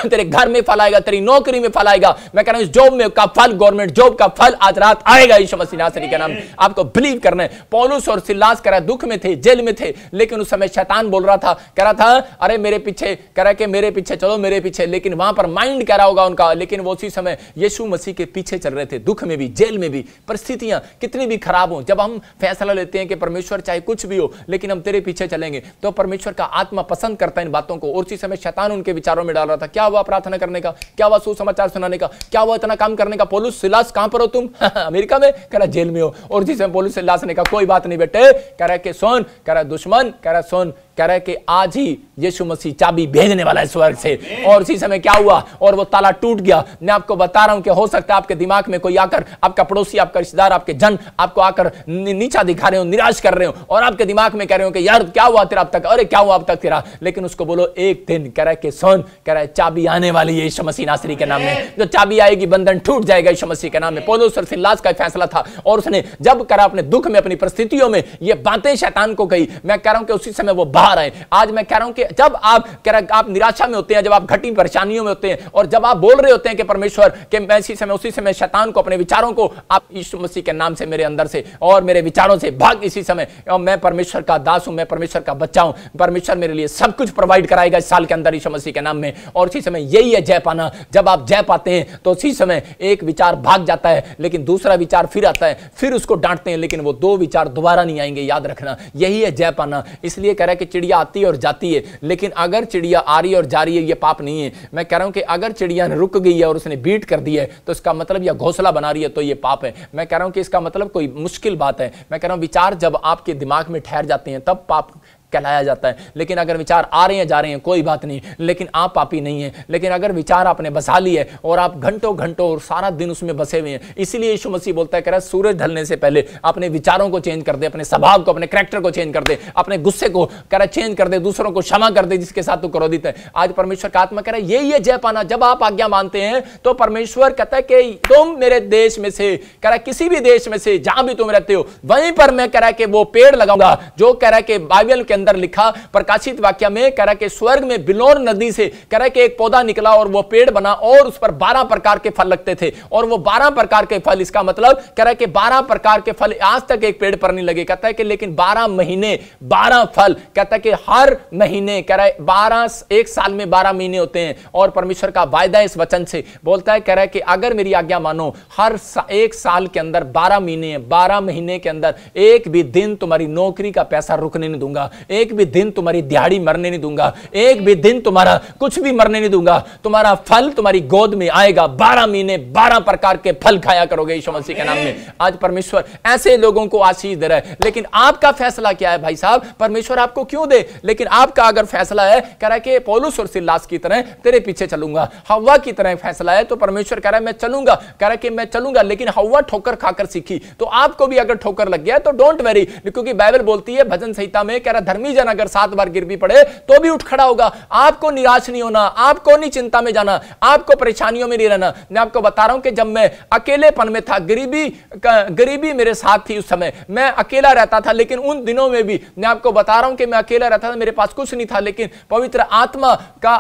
तेरे घर में फल आएगा तेरी नौकरी में फल आएगा मैं कह रहा हूं इस जॉब में का फल गवर्नमेंट जॉब का फल आज रात आएगा यीशु मसीह नासरी के नाम आपको बिलीव करना है पोलूस और सिल्लास कह रहा दुख में थे जेल में थे लेकिन उस समय शैतान बोल रहा था कह रहा था अरे मेरे पीछे कह रहा कि मेरे पीछे चलो मेरे पीछे लेकिन वहां पर माइंड कह रहा होगा उनका लेकिन वो उसी समय यीशु मसीह के पीछे चल रहे थे दुख में भी जेल में भी परिस्थितियां कितनी भी खराब हो जब हम फैसला लेते हैं कि परमेश्वर चाहे कुछ भी हो लेकिन हम तेरे पीछे चलेंगे तो परमेश्वर का आत्मा पसंद करता है इन बातों को और उसी समय शैतान उनके विचारों में डाल रहा था क्या क्या हुआ प्रार्थना करने का क्या हुआ सुसमाचार सुनाने का क्या हुआ इतना काम करने का पोलूस सिलास कहां पर हो तुम अमेरिका में कह रहा जेल में हो और जिसमें पोलूस सिलास ने कहा कोई बात नहीं बेटे कह रहा कि सोन कह रहा दुश्मन कह रहा सोन कह रहा है कि आज ही यीशु मसीह चाबी भेजने वाला है स्वर्ग से और उसी समय क्या हुआ और वो ताला टूट गया मैं आपको बता रहा हूं कि हो सकता है आपके दिमाग में कोई आकर आपका पड़ोसी आपका रिश्तेदार आपके जन आपको आकर नीचा दिखा रहे हो निराश कर रहे हो और आपके दिमाग में कह रहे हो कि यार क्या हुआ तेरा अब तक अरे क्या हुआ अब तक तेरा लेकिन उसको बोलो एक दिन कह रहा है कि सोन कह रहा है चाबी आने वाली है यीशु मसीह नासरी के नाम में जो चाबी आएगी बंधन टूट जाएगा यीशु मसीह के नाम में पौलोस और सिल्लास का फैसला था और उसने जब करा अपने दुख में अपनी परिस्थितियों में ये बातें शैतान को कही मैं कह रहा हूं कि उसी समय वो बाहर आए आज मैं कह रहा हूं कि जब आप कह रहा आप निराशा में होते हैं जब आप घटी परेशानियों में होते हैं और जब आप बोल रहे होते हैं कि परमेश्वर के मैं इसी समय उसी समय शैतान को अपने विचारों को आप यीशु मसीह के नाम से मेरे अंदर से और मेरे विचारों से भाग इसी समय और मैं परमेश्वर का दास हूं मैं परमेश्वर का बच्चा हूं परमेश्वर मेरे लिए सब कुछ प्रोवाइड कराएगा इस साल के अंदर यीशु मसीह के नाम में और उसी समय यही है जय पाना जब आप जय पाते हैं तो उसी समय एक विचार भाग जाता है लेकिन दूसरा विचार फिर आता है फिर उसको डांटते हैं लेकिन वो दो विचार दोबारा नहीं आएंगे याद रखना यही है जय पाना इसलिए कह रहा है कि चिड़िया आती है और जाती है लेकिन अगर चिड़िया आ रही है और जा रही है ये पाप नहीं है मैं कह रहा हूं कि अगर चिड़िया रुक गई है और उसने बीट कर दिया है तो इसका मतलब या घोसला बना रही है तो ये पाप है मैं कह रहा हूं कि इसका मतलब कोई मुश्किल बात है मैं कह रहा हूं विचार जब आपके दिमाग में ठहर जाते हैं तब पाप कहलाया जाता है लेकिन अगर विचार आ रहे हैं जा रहे हैं कोई बात नहीं लेकिन आप पापी नहीं है लेकिन अगर विचार आपने बसा ली है और आप घंटों घंटों और सारा दिन उसमें बसे हुए हैं इसीलिए यीशु मसीह बोलता है कह रहा है सूरज ढलने से पहले अपने विचारों को चेंज कर दे अपने स्वभाव को अपने करेक्टर को चेंज कर दे अपने गुस्से को कह रहा है चेंज कर दे दूसरों को क्षमा कर दे जिसके साथ तू क्रोधित है आज परमेश्वर का आत्मा कह रहा है यही है जय पाना जब आप आज्ञा मानते हैं तो परमेश्वर कहता है कि तुम मेरे देश में से कह रहा है किसी भी देश में से जहां भी तुम रहते हो वहीं पर मैं कह रहा है कि वो पेड़ लगाऊंगा जो कह रहा है कि बाइबल के अंदर लिखा प्रकाशित वाक्य में कह रहा कि स्वर्ग में बिलोर नदी से कह रहा कि एक पौधा निकला और वो पेड़ बना और उस पर बारह प्रकार के फल लगते थे और वो बारह प्रकार के फल इसका मतलब कह रहा कि बारह प्रकार के फल आज तक एक पेड़ पर नहीं लगे कहता है कि लेकिन बारह महीने बारह फल कहता है कि हर महीने कह रहा है बारह एक साल में बारह महीने होते हैं और परमेश्वर का वायदा इस वचन से बोलता है कह रहा है कि अगर मेरी आज्ञा मानो हर सा, एक साल के अंदर बारह महीने बारह महीने के अंदर एक भी दिन तुम्हारी नौकरी का पैसा रुकने नहीं दूंगा एक भी दिन तुम्हारी दिहाड़ी मरने नहीं दूंगा एक भी दिन तुम्हारा कुछ भी मरने नहीं दूंगा तुम्हारा फल तुम्हारी गोद में आएगा बारह महीने बारह प्रकार के फल खाया करोगे यीशु मसीह के नाम में आज परमेश्वर ऐसे लोगों को आशीष दे रहा है लेकिन आपका फैसला क्या है भाई साहब परमेश्वर आपको क्यों दे लेकिन आपका अगर फैसला है कह रहा है कि पोलूस और सिल्लास की तरह तेरे पीछे चलूंगा हवा की तरह फैसला है तो परमेश्वर कह रहा है मैं चलूंगा कह रहा है कि मैं चलूंगा लेकिन हवा ठोकर खाकर सीखी तो आपको भी अगर ठोकर लग गया तो डोंट वेरी क्योंकि बाइबल बोलती है भजन संहिता में कह रहा धर्म धर्मीजन अगर सात बार गिर भी पड़े तो भी उठ खड़ा होगा आपको निराश नहीं होना आपको नहीं चिंता में जाना आपको परेशानियों में नहीं रहना मैं आपको बता रहा हूं कि जब मैं अकेलेपन में था गरीबी गरीबी मेरे साथ थी उस समय मैं अकेला रहता था लेकिन उन दिनों में भी मैं आपको बता रहा हूं कि मैं अकेला रहता था मेरे पास कुछ नहीं था लेकिन पवित्र आत्मा का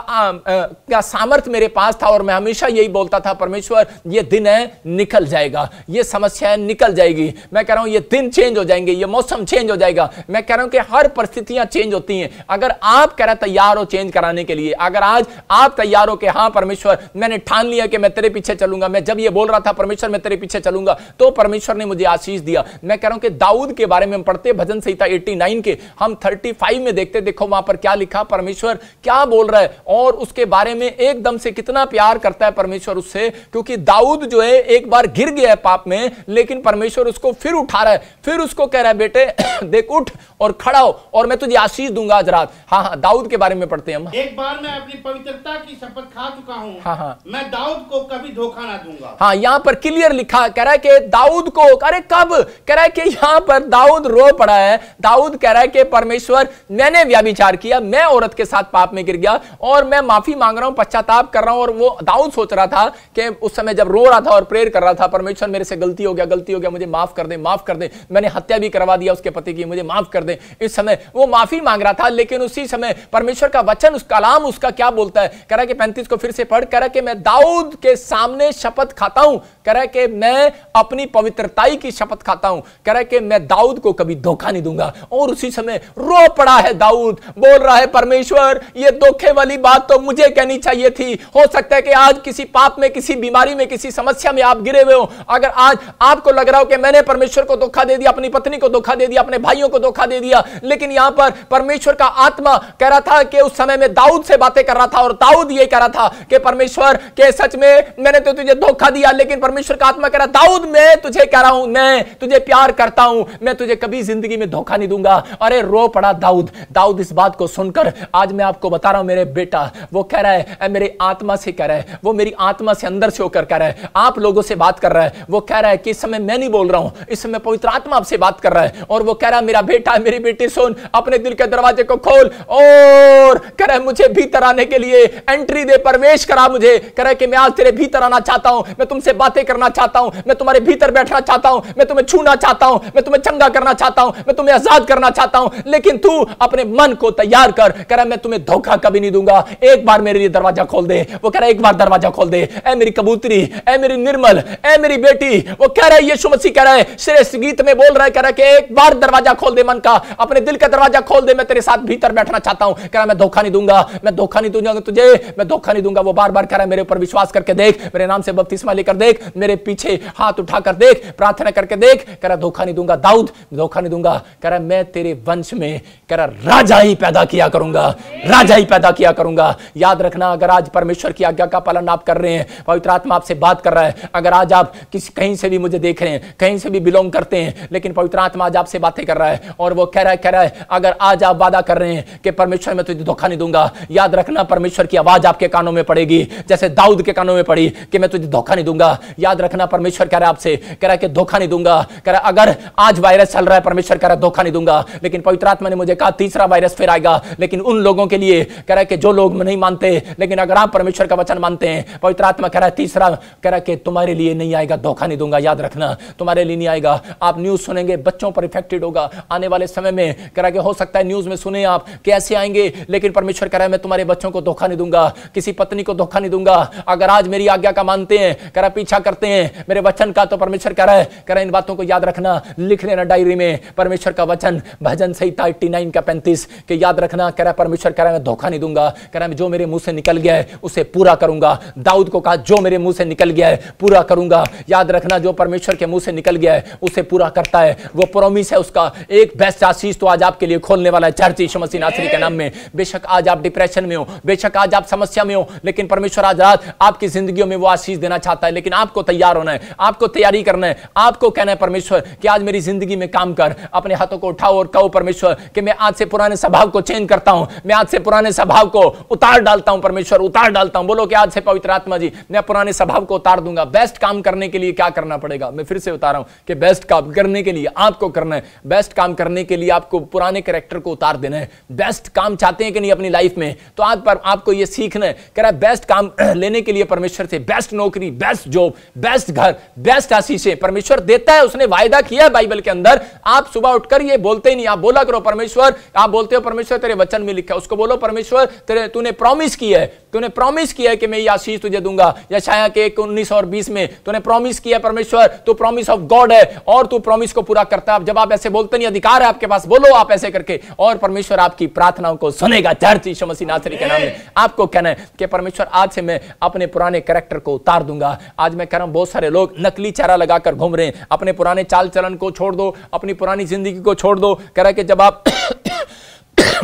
का सामर्थ मेरे पास था और मैं हमेशा यही बोलता था परमेश्वर ये दिन है निकल जाएगा ये समस्याएं निकल जाएगी मैं कह रहा हूं ये दिन चेंज हो जाएंगे ये मौसम चेंज हो जाएगा मैं कह रहा हूं कि हर परिस्थिति स्थितियां चेंज होती हैं अगर आप कह रहे तैयार हो चेंज कराने के लिए अगर आज आप तैयार हो कि हाँ परमेश्वर मैंने ठान लिया कि मैं तेरे पीछे चलूंगा मैं जब ये बोल रहा था परमेश्वर मैं तेरे पीछे चलूंगा तो परमेश्वर ने मुझे आशीष दिया मैं कह रहा हूं कि दाऊद के बारे में हम पढ़ते भजन संहिता 89 के हम 35 में देखते देखो वहां पर क्या लिखा परमेश्वर क्या बोल रहा है और उसके बारे में एकदम से कितना प्यार करता है परमेश्वर उससे क्योंकि दाऊद जो है एक बार गिर गया है पाप में लेकिन परमेश्वर उसको फिर उठा रहा है फिर उसको कह रहा है बेटे देख उठ और खड़ा हो और मैं तुझे आशीष दूंगा आज रात हाँ हाँ दाऊद के बारे में पढ़ते हैं हम एक बार मैं अपनी पवित्रता की शपथ खा चुका हूँ हाँ हाँ मैं दाऊद को कभी धोखा ना दूंगा हाँ यहाँ पर क्लियर लिखा कह रहा है कि दाऊद को अरे कब कह रहा है कि यहाँ पर दाऊद रो पड़ा है दाऊद कह रहा है कि परमेश्वर मैंने व्याभिचार किया मैं औरत के साथ पाप में गिर गया और मैं माफी मांग रहा हूँ पश्चाताप कर रहा हूँ और वो दाऊद सोच रहा था कि उस समय जब रो रहा था और प्रेयर कर रहा था परमेश्वर मेरे से गलती हो गया गलती हो गया मुझे माफ कर दे माफ कर दे मैंने हत्या भी करवा दिया उसके पति की मुझे माफ कर दे इस समय वो माफी मांग रहा था लेकिन उसी समय परमेश्वर का वचन उस कलाम उसका क्या बोलता है कह रहा कि पैंतीस को फिर से पढ़ कह रहा कि मैं दाऊद के सामने शपथ खाता हूं कह रहा कि मैं अपनी पवित्रताई की शपथ खाता हूं कह रहा कि मैं दाऊद को कभी धोखा नहीं दूंगा और उसी समय रो पड़ा है दाऊद बोल रहा है परमेश्वर ये धोखे वाली बात तो मुझे कहनी चाहिए थी हो सकता है कि आज किसी पाप में किसी बीमारी में किसी समस्या में आप गिरे हुए हो अगर आज आपको लग रहा हो कि मैंने परमेश्वर को धोखा दे दिया अपनी पत्नी को धोखा दे दिया अपने भाइयों को धोखा दे दिया लेकिन यहां यहां पर परमेश्वर का आत्मा कह रहा था कि उस समय में दाऊद से बातें कर रहा था और दाऊद ये कह रहा था कि परमेश्वर के सच में मैंने तो तुझे धोखा दिया लेकिन परमेश्वर का आत्मा कह रहा दाऊद मैं तुझे कह रहा हूं मैं तुझे प्यार करता हूं मैं तुझे कभी जिंदगी में धोखा नहीं दूंगा अरे रो पड़ा दाऊद दाऊद इस बात को सुनकर आज मैं आपको बता रहा हूं मेरे बेटा वो कह रहा है मेरे आत्मा से कह रहा है वो मेरी आत्मा से अंदर से होकर कह रहा है आप लोगों से बात कर रहा है वो कह रहा है कि इस समय मैं नहीं बोल रहा हूं इस समय पवित्र आत्मा आपसे बात कर रहा है और वो कह रहा है मेरा बेटा मेरी बेटी सुन अपने दिल के दरवाजे को खोल और करे मुझे भीतर आने के लिए एंट्री दे प्रवेश करा मुझे करे कि मैं आज तेरे भीतर आना चाहता हूं मैं तुमसे बातें करना चाहता हूं मैं तुम्हारे भीतर बैठना चाहता हूं मैं तुम्हें छूना चाहता हूं मैं तुम्हें चंगा करना चाहता हूं मैं तुम्हें आजाद करना चाहता हूं लेकिन तू अपने मन को तैयार कर करे मैं तुम्हें धोखा कभी नहीं दूंगा एक बार मेरे लिए दरवाजा खोल दे वो कह रहा एक बार दरवाजा खोल दे ऐ मेरी कबूतरी ऐ मेरी निर्मल ऐ मेरी बेटी वो कह रहा है यीशु मसीह कह रहा है श्रेष्ठ गीत में बोल रहा है कह रहा है कि एक बार दरवाजा खोल दे मन का अपने दिल का दरवाजा दरवाजा खोल दे मैं तेरे साथ भीतर बैठना चाहता हूं कह रहा मैं धोखा नहीं दूंगा मैं धोखा नहीं दूंगा तुझे मैं धोखा नहीं दूंगा वो बार बार कह रहा है मेरे ऊपर विश्वास करके देख मेरे नाम से बपतिस्मा लेकर देख मेरे पीछे हाथ उठाकर देख प्रार्थना करके देख कह रहा धोखा नहीं दूंगा दाऊद धोखा नहीं दूंगा कह रहा मैं तेरे वंश में कह रहा राजा ही पैदा किया करूंगा राजा ही पैदा किया करूंगा याद रखना अगर आज परमेश्वर की आज्ञा का पालन आप कर रहे हैं पवित्र आत्मा आपसे बात कर रहा है अगर आज आप किसी कहीं से भी मुझे देख रहे हैं कहीं से भी बिलोंग करते हैं लेकिन पवित्र आत्मा आज आपसे बातें कर रहा है और वो कह रहा है कह रहा है अगर आज आप वादा कर रहे हैं कि परमेश्वर मैं तुझे धोखा नहीं दूंगा याद रखना परमेश्वर की आवाज आपके कानों में पड़ेगी जैसे दाऊद के कानों में पड़ी कि मैं तुझे धोखा नहीं दूंगा याद रखना परमेश्वर कह रहा है आपसे कह रहा है कि धोखा नहीं दूंगा कह रहा अगर आज वायरस चल रहा है परमेश्वर कह रहा है धोखा नहीं दूंगा लेकिन पवित्र आत्मा ने मुझे कहा तीसरा वायरस फिर आएगा लेकिन उन लोगों के लिए कह रहा है कि जो लोग नहीं मानते लेकिन अगर आप परमेश्वर का वचन मानते हैं पवित्र आत्मा कह रहा है तीसरा कह रहा है कि तुम्हारे लिए नहीं आएगा धोखा नहीं दूंगा याद रखना तुम्हारे लिए नहीं आएगा आप न्यूज सुनेंगे बच्चों पर इफेक्टेड होगा आने वाले समय में कह रहा है कि हो हो सकता है न्यूज में सुने आप कैसे आएंगे लेकिन परमेश्वर कह रहा है मैं तुम्हारे बच्चों को धोखा नहीं दूंगा किसी पत्नी को धोखा नहीं दूंगा अगर आज मेरी आज्ञा का मानते हैं कह रहा पीछा करते हैं मेरे वचन का तो परमेश्वर कह रहा है कह रहा इन बातों को याद रखना लिख लेना डायरी में परमेश्वर का वचन भजन संहिता एट्टी नाइन का पैंतीस के याद रखना कह रहा परमेश्वर कह रहा मैं धोखा नहीं दूंगा कह रहा जो मेरे मुंह से निकल गया है उसे पूरा करूंगा दाऊद को कहा जो मेरे मुंह से निकल गया है पूरा करूंगा याद रखना जो परमेश्वर के मुंह से निकल गया है उसे पूरा करता है वो प्रोमिस है उसका एक बेस्ट आशीष तो आज आपके लिए खोलने वाला है चर्च यीशु मसीह नासरी के नाम में बेशक आज आप डिप्रेशन में हो बेशक आज आप समस्या में हो लेकिन परमेश्वर आज रात आपकी जिंदगी में वो आशीष देना चाहता है लेकिन आपको तैयार होना है आपको तैयारी करना है आपको कहना है परमेश्वर कि आज मेरी जिंदगी में काम कर अपने हाथों को उठाओ और कहो परमेश्वर कि मैं आज से पुराने स्वभाव को चेंज करता हूं मैं आज से पुराने स्वभाव को उतार डालता हूं परमेश्वर उतार डालता हूं बोलो कि आज से पवित्र आत्मा जी मैं पुराने स्वभाव को उतार दूंगा बेस्ट काम करने के लिए क्या करना पड़ेगा मैं फिर से बता रहा हूं कि बेस्ट काम करने के लिए आपको करना है बेस्ट काम करने के लिए आपको पुराने कैरेक्टर को उतार देना है बेस्ट काम चाहते हैं कि नहीं अपनी लाइफ में तो आज पर आपको यह सीखना है कह रहा है बेस्ट काम लेने के लिए परमेश्वर से बेस्ट नौकरी बेस्ट जॉब बेस्ट घर बेस्ट आशीषें परमेश्वर देता है उसने वायदा किया है बाइबल के अंदर आप सुबह उठकर ये बोलते ही नहीं आप बोला करो परमेश्वर आप बोलते हो परमेश्वर तेरे वचन में लिखा है उसको बोलो परमेश्वर तेरे तूने प्रॉमिस किया है तूने प्रॉमिस किया है कि मैं ये आशीष तुझे दूंगा या शायद एक उन्नीस और बीस में तूने प्रॉमिस किया परमेश्वर तू प्रॉमिस ऑफ गॉड है और तू प्रॉमिस को पूरा करता है जब आप ऐसे बोलते नहीं अधिकार है आपके पास बोलो आप ऐसे करके और परमेश्वर आपकी प्रार्थनाओं को सुनेगा चर्च यीशु मसीह नासरी के नाम में आपको कहना है कि परमेश्वर आज से मैं अपने पुराने करेक्टर को उतार दूंगा आज मैं कह रहा हूं बहुत सारे लोग नकली चेहरा लगाकर घूम रहे हैं अपने पुराने चाल चलन को छोड़ दो अपनी पुरानी जिंदगी को छोड़ दो कह रहा है कि जब आप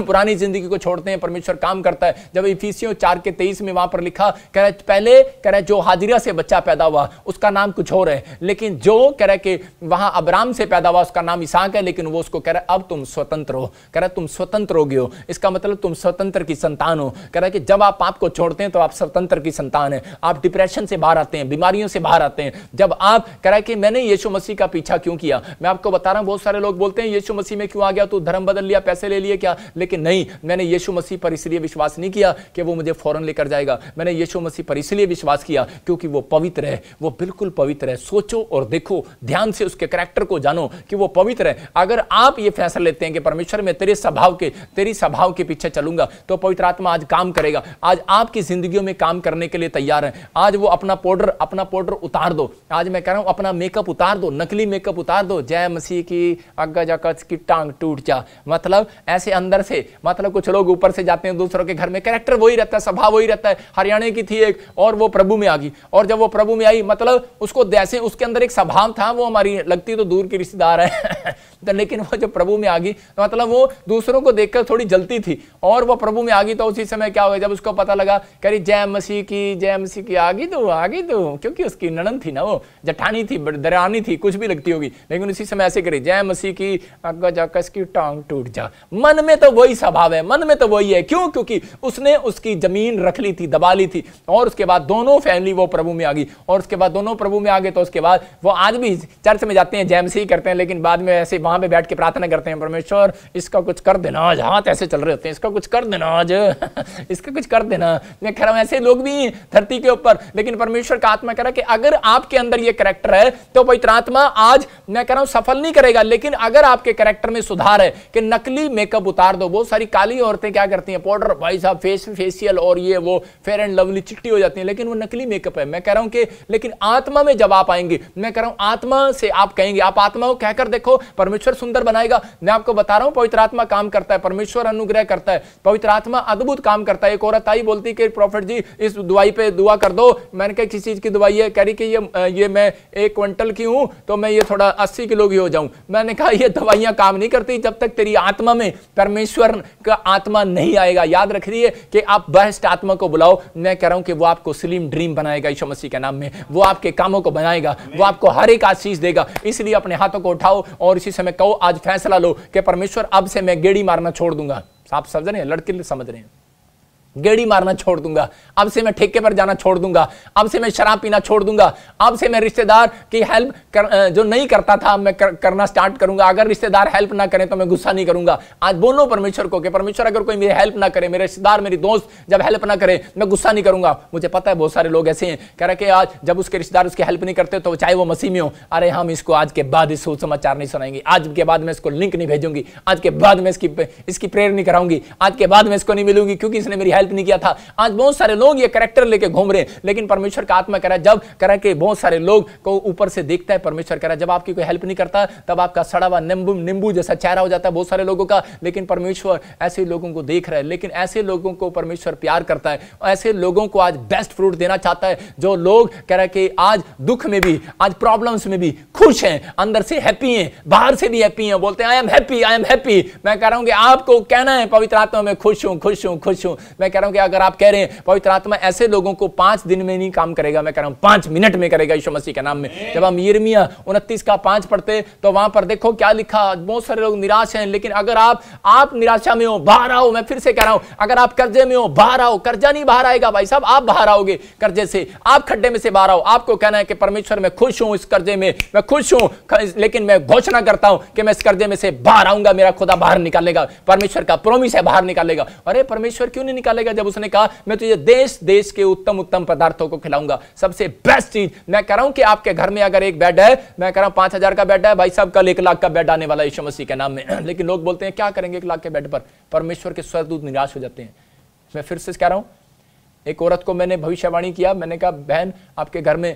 पुरानी जिंदगी को छोड़ते हैं परमेश्वर काम करता है जब इफीसियों चार के तेईस में वहां पर लिखा कह रहे पहले कह रहे जो हाजिरा से बच्चा पैदा हुआ उसका नाम कुछ और है लेकिन जो कह रहे कि वहां अबराम से पैदा हुआ उसका नाम इसाक है लेकिन वो उसको कह रहा है अब तुम स्वतंत्र हो कह रहे तुम स्वतंत्र हो गए हो इसका मतलब तुम स्वतंत्र की संतान हो कह रहे कि जब आप पाप को छोड़ते हैं तो आप स्वतंत्र की संतान है आप डिप्रेशन से बाहर आते हैं बीमारियों से बाहर आते हैं जब आप कह रहे कि मैंने यीशु मसीह का पीछा क्यों किया मैं आपको बता रहा हूं बहुत सारे लोग बोलते हैं यीशु मसीह में क्यों आ गया तू धर्म बदल लिया पैसे ले लिए क्या लेकिन नहीं मैंने यीशु मसीह पर इसलिए विश्वास नहीं किया कि वो मुझे फ़ौरन लेकर जाएगा मैंने यीशु मसीह पर इसलिए विश्वास किया क्योंकि वो पवित्र है वो बिल्कुल पवित्र है सोचो और देखो ध्यान से उसके करेक्टर को जानो कि वो पवित्र है अगर आप ये फैसला लेते हैं कि परमेश्वर मैं तेरे स्वभाव के तेरी स्वभाव के पीछे चलूंगा तो पवित्र आत्मा आज काम करेगा आज आपकी जिंदगियों में काम करने के लिए तैयार है आज वो अपना पाउडर अपना पाउडर उतार दो आज मैं कह रहा हूं अपना मेकअप उतार दो नकली मेकअप उतार दो जय मसीह की अग्गा जाकच की टांग टूट जा मतलब ऐसे अंदर अंदर से मतलब कुछ लोग ऊपर से जाते हैं दूसरों के घर में कैरेक्टर वही रहता है स्वभाव वही रहता है हरियाणा की थी एक और वो प्रभु में आ गई और जब वो प्रभु में आई मतलब उसको जैसे उसके अंदर एक स्वभाव था वो हमारी लगती तो दूर की रिश्तेदार है तो लेकिन वह जब प्रभु में आ गई तो मतलब वो दूसरों को देखकर थोड़ी जलती थी और वह प्रभु में आ गई तो उसी समय क्या हुआ जब उसको पता लगा कह रही जय मसीह की जय मसीह की आ गई तो आ गई तो क्योंकि उसकी ननन थी ना वो जठानी थी दरानी थी कुछ भी लगती होगी लेकिन उसी समय ऐसे करी जय मसीह की जाकर टांग टूट जा मन में तो वही स्वभाव है मन में तो वही है क्यों क्योंकि उसने उसकी जमीन रख ली थी दबा ली थी और उसके बाद दोनों फैमिली वो प्रभु में आ गई और उसके बाद दोनों प्रभु में आ गए तो उसके बाद वो आज भी चर्च में जाते हैं जय मसीह करते हैं लेकिन बाद में ऐसे वहां वहां पे बैठ के प्रार्थना करते हैं परमेश्वर इसका कुछ कर देना आज हाथ ऐसे चल रहे होते हैं इसका कुछ कर देना आज इसका कुछ कर देना मैं कह रहा हूँ ऐसे लोग भी धरती के ऊपर लेकिन परमेश्वर का आत्मा कह रहा है कि अगर आपके अंदर ये करेक्टर है तो पवित्र आत्मा आज मैं कह रहा हूँ सफल नहीं करेगा लेकिन अगर आपके करेक्टर में सुधार है कि नकली मेकअप उतार दो बहुत सारी काली औरतें क्या करती हैं पाउडर भाई साहब फेस फेसियल और ये वो फेयर एंड लवली चिट्टी हो जाती है लेकिन वो नकली मेकअप है मैं कह रहा हूँ कि लेकिन आत्मा में जब आप आएंगे मैं कह रहा हूँ आत्मा से आप कहेंगे आप आत्मा को कहकर देखो परमेश्वर परमेश्वर सुंदर बनाएगा मैं आपको बता रहा हूं पवित्र आत्मा काम करता है परमेश्वर अनुग्रह करता है पवित्र आत्मा अद्भुत काम करता है एक औरत आई बोलती कि प्रॉफिट जी इस दवाई पे दुआ कर दो मैंने कहा किसी चीज़ की दवाई है कह रही कि ये ये मैं एक क्विंटल की हूं तो मैं ये थोड़ा अस्सी किलो की हो जाऊं मैंने कहा यह दवाइयां काम नहीं करती जब तक तेरी आत्मा में परमेश्वर का आत्मा नहीं आएगा याद रख रही है कि आप बहस्ट आत्मा को बुलाओ मैं कह रहा हूं कि वो आपको स्लिम ड्रीम बनाएगा ईशो मसीह के नाम में वो आपके कामों को बनाएगा वो आपको हर एक आशीष देगा इसलिए अपने हाथों को उठाओ और इसी समय में कहो आज फैसला लो कि परमेश्वर अब से मैं गेड़ी मारना छोड़ दूंगा आप समझ रहे हैं लड़के समझ रहे हैं गेड़ी मारना छोड़ दूंगा अब से मैं ठेके पर जाना छोड़ दूंगा अब से मैं शराब पीना छोड़ दूंगा अब से मैं रिश्तेदार की हेल्प कर, जो नहीं करता था मैं कर, करना स्टार्ट करूंगा अगर रिश्तेदार हेल्प ना करें तो मैं गुस्सा नहीं करूंगा आज बोलो परमेश्वर को कि परमेश्वर अगर कोई मेरी हेल्प ना करे मेरे रिश्तेदार मेरी दोस्त जब हेल्प ना करे मैं गुस्सा नहीं करूंगा मुझे पता है बहुत सारे लोग ऐसे हैं कह रहे कि आज जब उसके रिश्तेदार उसकी हेल्प नहीं करते तो चाहे वो मसीह में हो अरे हम इसको आज के बाद इस समाचार नहीं सुनाएंगे आज के बाद मैं इसको लिंक नहीं भेजूंगी आज के बाद मैं इसकी इसकी प्रेयर नहीं कराऊंगी आज के बाद मैं इसको नहीं मिलूंगी क्योंकि इसने मेरी हेल्प हेल्प नहीं किया था आज बहुत सारे लोग ये करेक्टर लेके घूम रहे हैं लेकिन परमेश्वर का आत्मा करा जब कह रहा कि बहुत सारे लोग को ऊपर से देखता है परमेश्वर करा जब आपकी कोई हेल्प नहीं करता तब आपका सड़ा हुआ नींबू नींबू जैसा चेहरा हो जाता है बहुत सारे लोगों का लेकिन परमेश्वर ऐसे लोगों को देख रहा है लेकिन ऐसे लोगों को परमेश्वर प्यार करता है ऐसे लोगों को आज बेस्ट फ्रूट देना चाहता है जो लोग कह रहे कि आज दुख में भी आज प्रॉब्लम्स में भी खुश हैं अंदर से हैप्पी हैं बाहर से भी हैप्पी हैं बोलते हैं I am happy I am happy मैं कह रहा हूं कि आपको कहना है पवित्र आत्मा में खुश हूं खुश हूं खुश हूं मैं कह रहा हूं कि अगर आप कह रहे हैं पवित्र आत्मा ऐसे लोगों को पांच दिन में नहीं काम करेगा मैं कह रहा हूं पांच मिनट में करेगा यीशु मसीह के नाम में जब हम यरमिया उनतीस का पांच पढ़ते तो वहां पर देखो क्या लिखा बहुत सारे लोग निराश हैं लेकिन अगर आप आप निराशा में हो बाहर आओ मैं फिर से कह रहा हूं अगर आप कर्जे में हो बाहर आओ कर्जा नहीं बाहर आएगा भाई साहब आप बाहर आओगे कर्जे से आप खड्डे में से बाहर आओ आपको कहना है कि परमेश्वर मैं खुश हूं इस कर्जे में मैं खुश हूं लेकिन मैं घोषणा करता हूं कि मैं इस कर्जे में से बाहर आऊंगा मेरा खुदा बाहर निकालेगा परमेश्वर का प्रोमिस है बाहर निकालेगा अरे परमेश्वर क्यों नहीं निकाल निकालेगा जब उसने कहा मैं तुझे देश देश के उत्तम उत्तम पदार्थों को खिलाऊंगा सबसे बेस्ट चीज मैं कह रहा हूं कि आपके घर में अगर एक बेड है मैं कह रहा हूं पांच हजार का बेड है भाई साहब कल एक लाख का बेड आने वाला ईशो मसीह के नाम में लेकिन लोग बोलते हैं क्या करेंगे एक लाख के बेड पर परमेश्वर के स्वरदूत निराश हो जाते हैं मैं फिर से कह रहा हूं एक औरत को मैंने भविष्यवाणी किया मैंने कहा बहन आपके घर में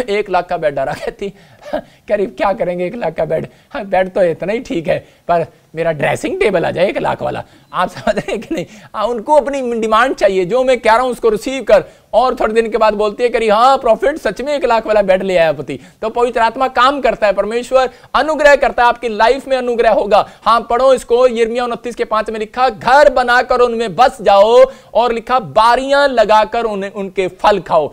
एक लाख का बेड डरा कहती कह रही क्या करेंगे एक लाख का बेड हाँ बेड तो इतना ही ठीक है पर मेरा ड्रेसिंग टेबल आ जाए एक लाख वाला आप समझ रहे हैं कि नहीं आ, हाँ, उनको अपनी डिमांड चाहिए जो मैं कह रहा हूँ उसको रिसीव कर और थोड़े दिन के बाद बोलती है करी हाँ प्रॉफिट सच में एक लाख वाला बेड ले आया पति तो पवित्र आत्मा काम करता है परमेश्वर अनुग्रह करता है आपकी लाइफ में अनुग्रह होगा हाँ पढ़ो इसको यर्मिया उनतीस के पांच में लिखा घर बनाकर उनमें बस जाओ और लिखा बारियां लगाकर उन, उनके फल खाओ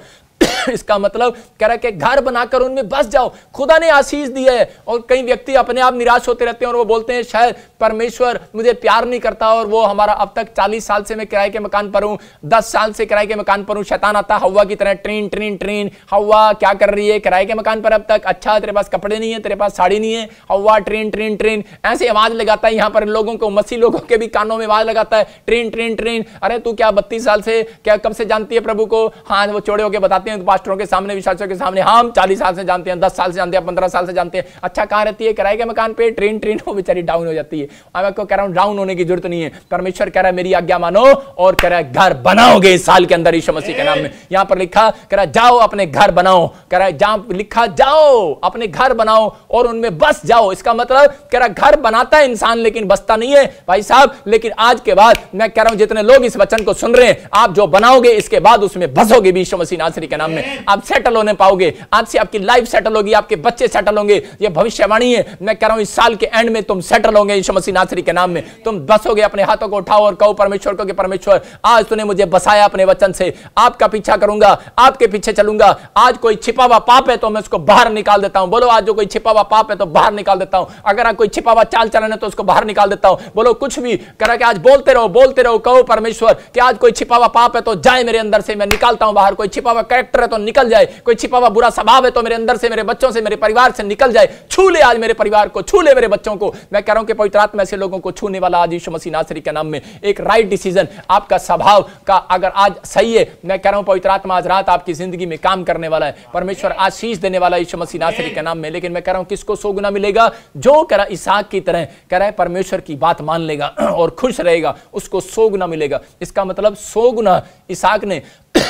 इसका मतलब कह रहा है कि घर बनाकर उनमें बस जाओ खुदा ने आशीष दी है और कई व्यक्ति अपने आप निराश होते रहते हैं और वो बोलते हैं शायद परमेश्वर मुझे प्यार नहीं करता और वो हमारा अब तक चालीस साल से मैं किराए के मकान पर हूँ दस साल से किराए के मकान पर हूँ शैतान आता हवा की तरह ट्रेन ट्रेन ट्रेन हवा क्या कर रही है किराए के मकान पर अब तक अच्छा तेरे पास कपड़े नहीं है तेरे पास साड़ी नहीं है हवा ट्रेन ट्रेन ट्रेन ऐसे आवाज लगाता है यहाँ पर लोगों को मसी लोगों के भी कानों में आवाज लगाता है ट्रेन ट्रेन ट्रेन अरे तू क्या बत्तीस साल से क्या कब से जानती है प्रभु को हाँ वो चौड़े होकर बताते हैं हैं पास्टरों के सामने विश्वासियों के सामने हाँ, हम चालीस साल से जानते हैं दस साल से जानते हैं पंद्रह साल से जानते हैं अच्छा कहाँ रहती है किराए के मकान पर ट्रेन ट्रेन हो बेचारी डाउन हो जाती है मैं आपको कह रहा हूँ डाउन होने की जरूरत नहीं है परमेश्वर कह रहा है मेरी आज्ञा मानो और कह रहा है घर बनाओगे इस साल के अंदर ईश्व मसीह के नाम में यहाँ पर लिखा कह रहा जाओ अपने घर बनाओ कह रहा है जहाँ लिखा जाओ अपने घर बनाओ और उनमें बस जाओ इसका मतलब कह रहा घर बनाता है इंसान लेकिन बसता नहीं है भाई साहब लेकिन आज के बाद मैं कह रहा हूं जितने लोग इस वचन को सुन रहे हैं आप जो बनाओगे इसके बाद उसमें बसोगे भी ईश्व मसीह नासरी के नाम एग्जाम में आप सेटल होने पाओगे आपसे आपकी लाइफ सेटल होगी आपके बच्चे सेटल होंगे ये भविष्यवाणी है मैं कह रहा हूं इस साल के एंड में तुम सेटल होंगे यीशु मसीह नासरी के नाम में तुम बसोगे अपने हाथों को उठाओ और कहो परमेश्वर को परमेश्वर आज तूने मुझे बसाया अपने वचन से आपका पीछा करूंगा आपके पीछे चलूंगा आज कोई छिपा हुआ पाप है तो मैं उसको बाहर निकाल देता हूं बोलो आज जो कोई छिपा हुआ पाप है तो बाहर निकाल देता हूं अगर आज कोई छिपा हुआ चाल चलन है तो उसको बाहर निकाल देता हूं बोलो कुछ भी करा के आज बोलते रहो बोलते रहो कहो परमेश्वर कि आज कोई छिपा हुआ पाप है तो जाए मेरे अंदर से मैं निकालता हूं बाहर कोई छिपा हुआ कैरेक्टर कटर है तो निकल जाए कोई छिपा हुआ बुरा स्वभाव है तो मेरे अंदर से मेरे बच्चों से मेरे परिवार से निकल जाए छू ले आज मेरे परिवार को छू ले मेरे बच्चों को मैं कह रहा हूं कि पवित्र आत्मा ऐसे लोगों को छूने वाला आज यीशु मसीह नासरी के नाम में एक राइट डिसीजन आपका स्वभाव का अगर आज सही है मैं कह रहा हूं पवित्र आत्मा आज रात आपकी जिंदगी में काम करने वाला है परमेश्वर आशीष देने वाला यीशु मसीह नासरी के नाम में लेकिन मैं कह रहा हूं किसको सौ गुना मिलेगा जो कह रहा इसहाक की तरह कह रहा है परमेश्वर की बात मान लेगा और खुश रहेगा उसको सौ गुना मिलेगा इसका मतलब सौ गुना इसहाक ने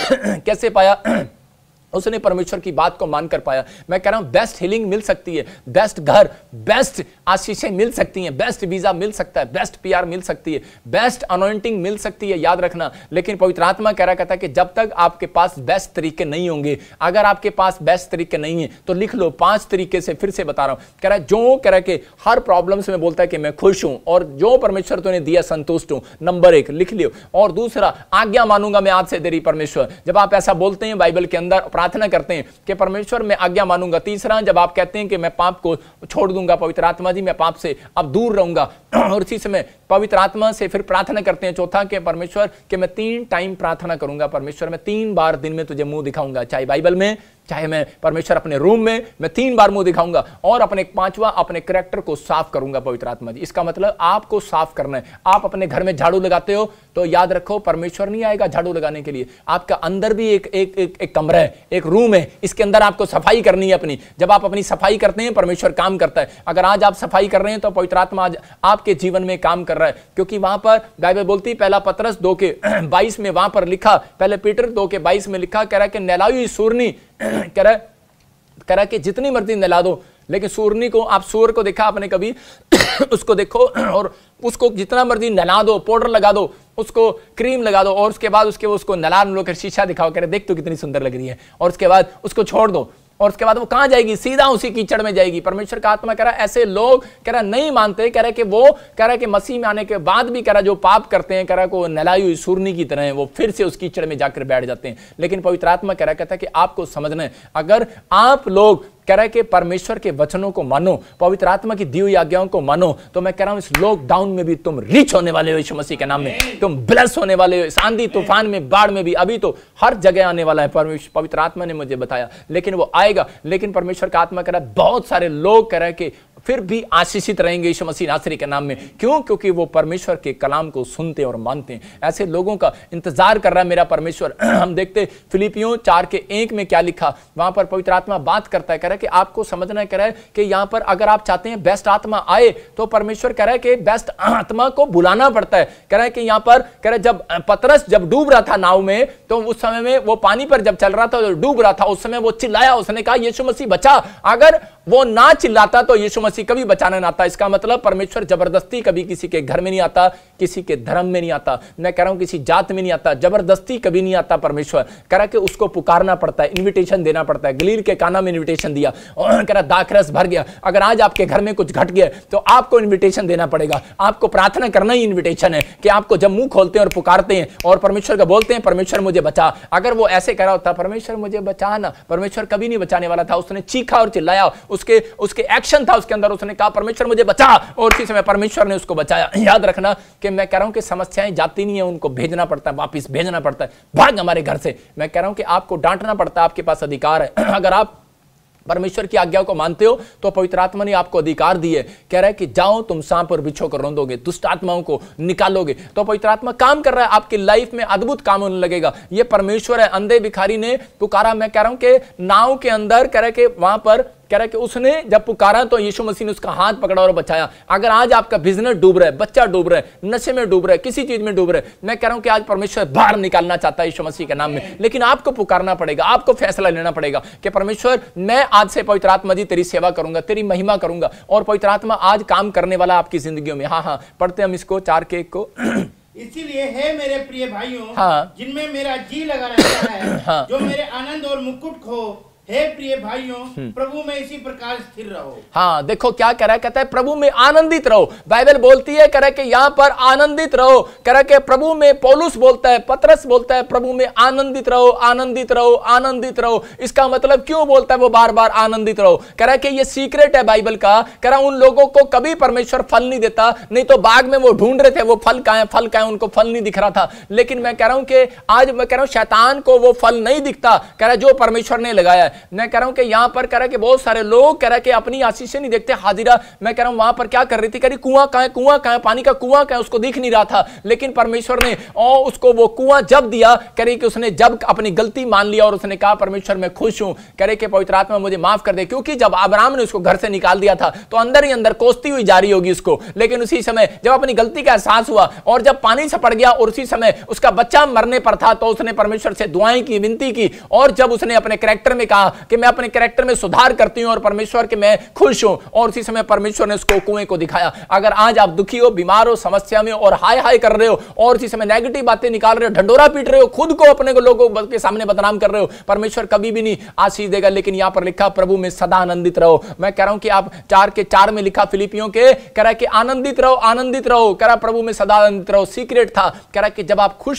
कैसे पाया उसने परमेश्वर की बात को मान कर पाया मैं कह रहा हूं बेस्ट हीलिंग मिल सकती है बेस्ट घर बेस्ट आशीषें मिल सकती हैं बेस्ट वीजा मिल सकता है बेस्ट पीआर मिल सकती है बेस्ट अनोइंटिंग मिल सकती है याद रखना लेकिन पवित्र आत्मा कह रहा कहता है कि जब तक आपके पास बेस्ट तरीके नहीं होंगे अगर आपके पास बेस्ट तरीके नहीं है तो लिख लो पांच तरीके से फिर से बता रहा हूं कह रहा जो कह रहा कि हर प्रॉब्लम में बोलता है कि मैं खुश हूं और जो परमेश्वर तुमने दिया संतुष्ट हूं नंबर एक लिख लियो और दूसरा आज्ञा मानूंगा मैं आपसे से देरी परमेश्वर जब आप ऐसा बोलते हैं बाइबल के अंदर प्रार्थना करते हैं कि परमेश्वर मैं आज्ञा मानूंगा तीसरा जब आप कहते हैं कि मैं पाप को छोड़ दूंगा पवित्र आत्मा जी मैं पाप से अब दूर रहूंगा और इसी समय पवित्र आत्मा से फिर प्रार्थना करते हैं चौथा के परमेश्वर के मैं तीन टाइम प्रार्थना करूंगा परमेश्वर मैं तीन बार दिन में तुझे मुंह दिखाऊंगा चाहे बाइबल में चाहे मैं परमेश्वर अपने रूम में मैं तीन बार मुंह दिखाऊंगा और अपने पांचवा अपने करेक्टर को साफ करूंगा पवित्र आत्मा जी इसका मतलब आपको साफ करना है आप अपने घर में झाड़ू लगाते हो तो याद रखो परमेश्वर नहीं आएगा झाड़ू लगाने के लिए आपका अंदर भी एक एक एक, एक कमरा है एक रूम है इसके अंदर आपको सफाई करनी है अपनी जब आप अपनी सफाई करते हैं परमेश्वर काम करता है अगर आज आप सफाई कर रहे हैं तो पवित्र आत्मा आज आपके जीवन में काम कर रहा है क्योंकि वहां पर बाइबल बोलती पहला पत्रस दो के बाईस में वहां पर लिखा पहले पीटर दो के बाईस में लिखा कह रहा है कि नैलायु सूरनी कह करा कि जितनी मर्जी नला दो लेकिन सूरनी को आप सूर को देखा आपने कभी उसको देखो और उसको जितना मर्जी नला दो पाउडर लगा दो उसको क्रीम लगा दो और उसके बाद उसके वो उसको नला नलो कर शीशा दिखाओ करे देख तो कितनी सुंदर लग रही है और उसके बाद उसको छोड़ दो और उसके बाद वो कहां जाएगी सीधा उसी कीचड़ में जाएगी परमेश्वर का आत्मा कह रहा ऐसे लोग कह रहा नहीं मानते कह रहे कि वो कह रहा कि मसीह में आने के बाद भी कह रहा जो पाप करते हैं कह रहा को नलाई हुई सूरनी की तरह है वो फिर से उस कीचड़ में जाकर बैठ जाते हैं लेकिन पवित्र आत्मा कह रहा कहता है कि आपको समझना है अगर आप लोग कह रहा है कि परमेश्वर के वचनों को मानो पवित्र आत्मा की दी हुई आज्ञाओं को मानो तो मैं कह रहा हूं इस लॉकडाउन में भी तुम रिच होने वाले हो यीशु मसीह के नाम में तुम ब्लस होने वाले हो आंधी तूफान में बाढ़ में भी अभी तो हर जगह आने वाला है परमेश्वर पवित्र आत्मा ने मुझे बताया लेकिन वो आएगा लेकिन परमेश्वर का आत्मा कह रहा है बहुत सारे लोग कह रहे हैं कि फिर भी आशीषित रहेंगे यीशु मसीह नासरी के नाम में क्यों क्योंकि वो परमेश्वर के कलाम को सुनते और मानते हैं ऐसे लोगों का इंतजार कर रहा है मेरा परमेश्वर हम देखते फिलिपियों चार के एक में क्या लिखा वहां पर पवित्र आत्मा बात करता है कह रहा है कि आपको समझना कह रहा है कि यहाँ पर अगर आप चाहते हैं बेस्ट आत्मा आए तो परमेश्वर कह रहा है कि बेस्ट आत्मा को बुलाना पड़ता है कह रहा है कि यहाँ पर कह रहा है जब पतरस जब डूब रहा था नाव में तो उस समय में वो पानी पर जब चल रहा था डूब रहा था उस समय वो चिल्लाया उसने कहा यीशु मसीह बचा अगर वो ना चिल्लाता तो यीशु मसीह कभी बचाने ना आता इसका मतलब परमेश्वर जबरदस्ती कभी किसी के घर में नहीं आता किसी के धर्म में नहीं आता मैं कह रहा हूं किसी जात में नहीं आता जबरदस्ती कभी नहीं आता परमेश्वर कह रहा कि उसको पुकारना पड़ता है इन्विटेशन देना पड़ता है गलील के काना में इन्विटेशन दिया और कह रहा दाखरस भर गया अगर आज आपके घर में कुछ घट गया तो आपको इन्विटेशन देना पड़ेगा आपको प्रार्थना करना ही इन्विटेशन है कि आपको जब मुंह खोलते हैं और पुकारते हैं और परमेश्वर का बोलते हैं परमेश्वर मुझे बचा अगर वो ऐसे कह रहा होता परमेश्वर मुझे बचाना परमेश्वर कभी नहीं बचाने वाला था उसने चीखा और चिल्लाया उसके उसके एक्शन था उसके अंदर उसने कहा परमेश्वर मुझे बचा और उसी समय परमेश्वर ने उसको बचाया याद रखना कि मैं कह रहा हूं कि समस्याएं जाती नहीं है उनको भेजना पड़ता है वापिस भेजना पड़ता है भाग हमारे घर से मैं कह रहा हूं कि आपको डांटना पड़ता है आपके पास अधिकार है अगर आप परमेश्वर की आज्ञा को मानते हो तो पवित्र आत्मा ने आपको अधिकार दिए कह रहा है कि जाओ तुम सांप और बिछो कर रोंदोगे दुष्ट आत्माओं को निकालोगे तो पवित्र आत्मा काम कर रहा है आपकी लाइफ में अद्भुत काम होने लगेगा ये परमेश्वर है अंधे भिखारी ने पुकारा मैं कह रहा हूं कि नाव के अंदर कह रहे कि वहां पर कह रहा है कि उसने जब पुकारा तो यीशु मसीह ने उसका हाथ पकड़ा और बचाया अगर आज आपका बिजनेस डूब रहा है बच्चा डूब रहा है नशे में डूब रहा है किसी चीज में डूब रहा है मैं कह रहा हूं कि आज परमेश्वर बाहर निकालना चाहता है यीशु मसीह के नाम में लेकिन आपको पुकारना पड़ेगा आपको फैसला लेना पड़ेगा कि परमेश्वर मैं आज से पवित्र आत्मा जी तेरी सेवा करूंगा तेरी महिमा करूंगा और पवित्र आत्मा आज काम करने वाला आपकी जिंदगी में हाँ हाँ पढ़ते हम इसको चार के एक को इसीलिए है मेरे प्रिय भाइयों हाँ जिनमें मेरा जी लगा रहता है हाँ जो मेरे आनंद और मुकुट को हे प्रिय भाइयों हम्म। प्रभु में इसी प्रकार स्थिर रहो हाँ देखो क्या कह रहा है कहता है प्रभु में आनंदित रहो बाइबल बोलती है करे के यहाँ पर आनंदित रहो करे के प्रभु में पौलुस बोलता है पतरस बोलता है प्रभु में आनंदित रहो आनंदित रहो आनंदित रहो इसका मतलब क्यों बोलता है वो बार बार आनंदित रहो कह के ये सीक्रेट है बाइबल का कह रहा उन लोगों को कभी परमेश्वर फल नहीं देता नहीं तो बाग में वो ढूंढ रहे थे वो फल का है फल का है उनको फल नहीं दिख रहा था लेकिन मैं कह रहा हूं कि आज मैं कह रहा हूं शैतान को वो फल नहीं दिखता कह रहा जो परमेश्वर ने लगाया मैं कह रहा हूं कि यहां पर कह रहा है कि बहुत सारे लोग कह रहा कि अपनी आशीष नहीं देखते हाजिरा मैं कह रहा हूं वहां पर क्या कर रही थी कह रही कुआं कहा कुआं कहा पानी का कुआं कहा उसको दिख नहीं रहा था लेकिन परमेश्वर ने और उसको वो कुआं जब दिया कह रही कि उसने जब अपनी गलती मान लिया और उसने कहा परमेश्वर मैं खुश हूं कह रहे कि पवित्र आत्मा मुझे माफ कर दे क्योंकि जब अबराम ने उसको घर से निकाल दिया था तो अंदर ही अंदर कोसती हुई जारी होगी उसको लेकिन उसी समय जब अपनी गलती का एहसास हुआ और जब पानी से पड़ गया और उसी समय उसका बच्चा मरने पर था तो उसने परमेश्वर से दुआएं की विनती की और जब उसने अपने करेक्टर में कहा कि मैं अपने कैरेक्टर में सुधार करती हूं और परमेश्वर के मैं खुश हूं और उसी समय परमेश्वर ने उसको कुएं को दिखाया अगर आज आप दुखी हो बीमार हो समस्या में और हाय हाय कर रहे हो और उसी समय नेगेटिव बातें निकाल रहे हो ढंडोरा पीट रहे हो खुद को अपने को लोगों के सामने बदनाम कर रहे हो परमेश्वर कभी भी नहीं आशीष देगा लेकिन यहां पर लिखा प्रभु में सदा आनंदित रहो मैं कह रहा हूं कि आप चार के चार में लिखा फिलिपियों के कह रहा है कि आनंदित रहो आनंदित रहो कह रहा प्रभु में सदा आनंदित रहो सीक्रेट था कह रहा कि जब आप खुश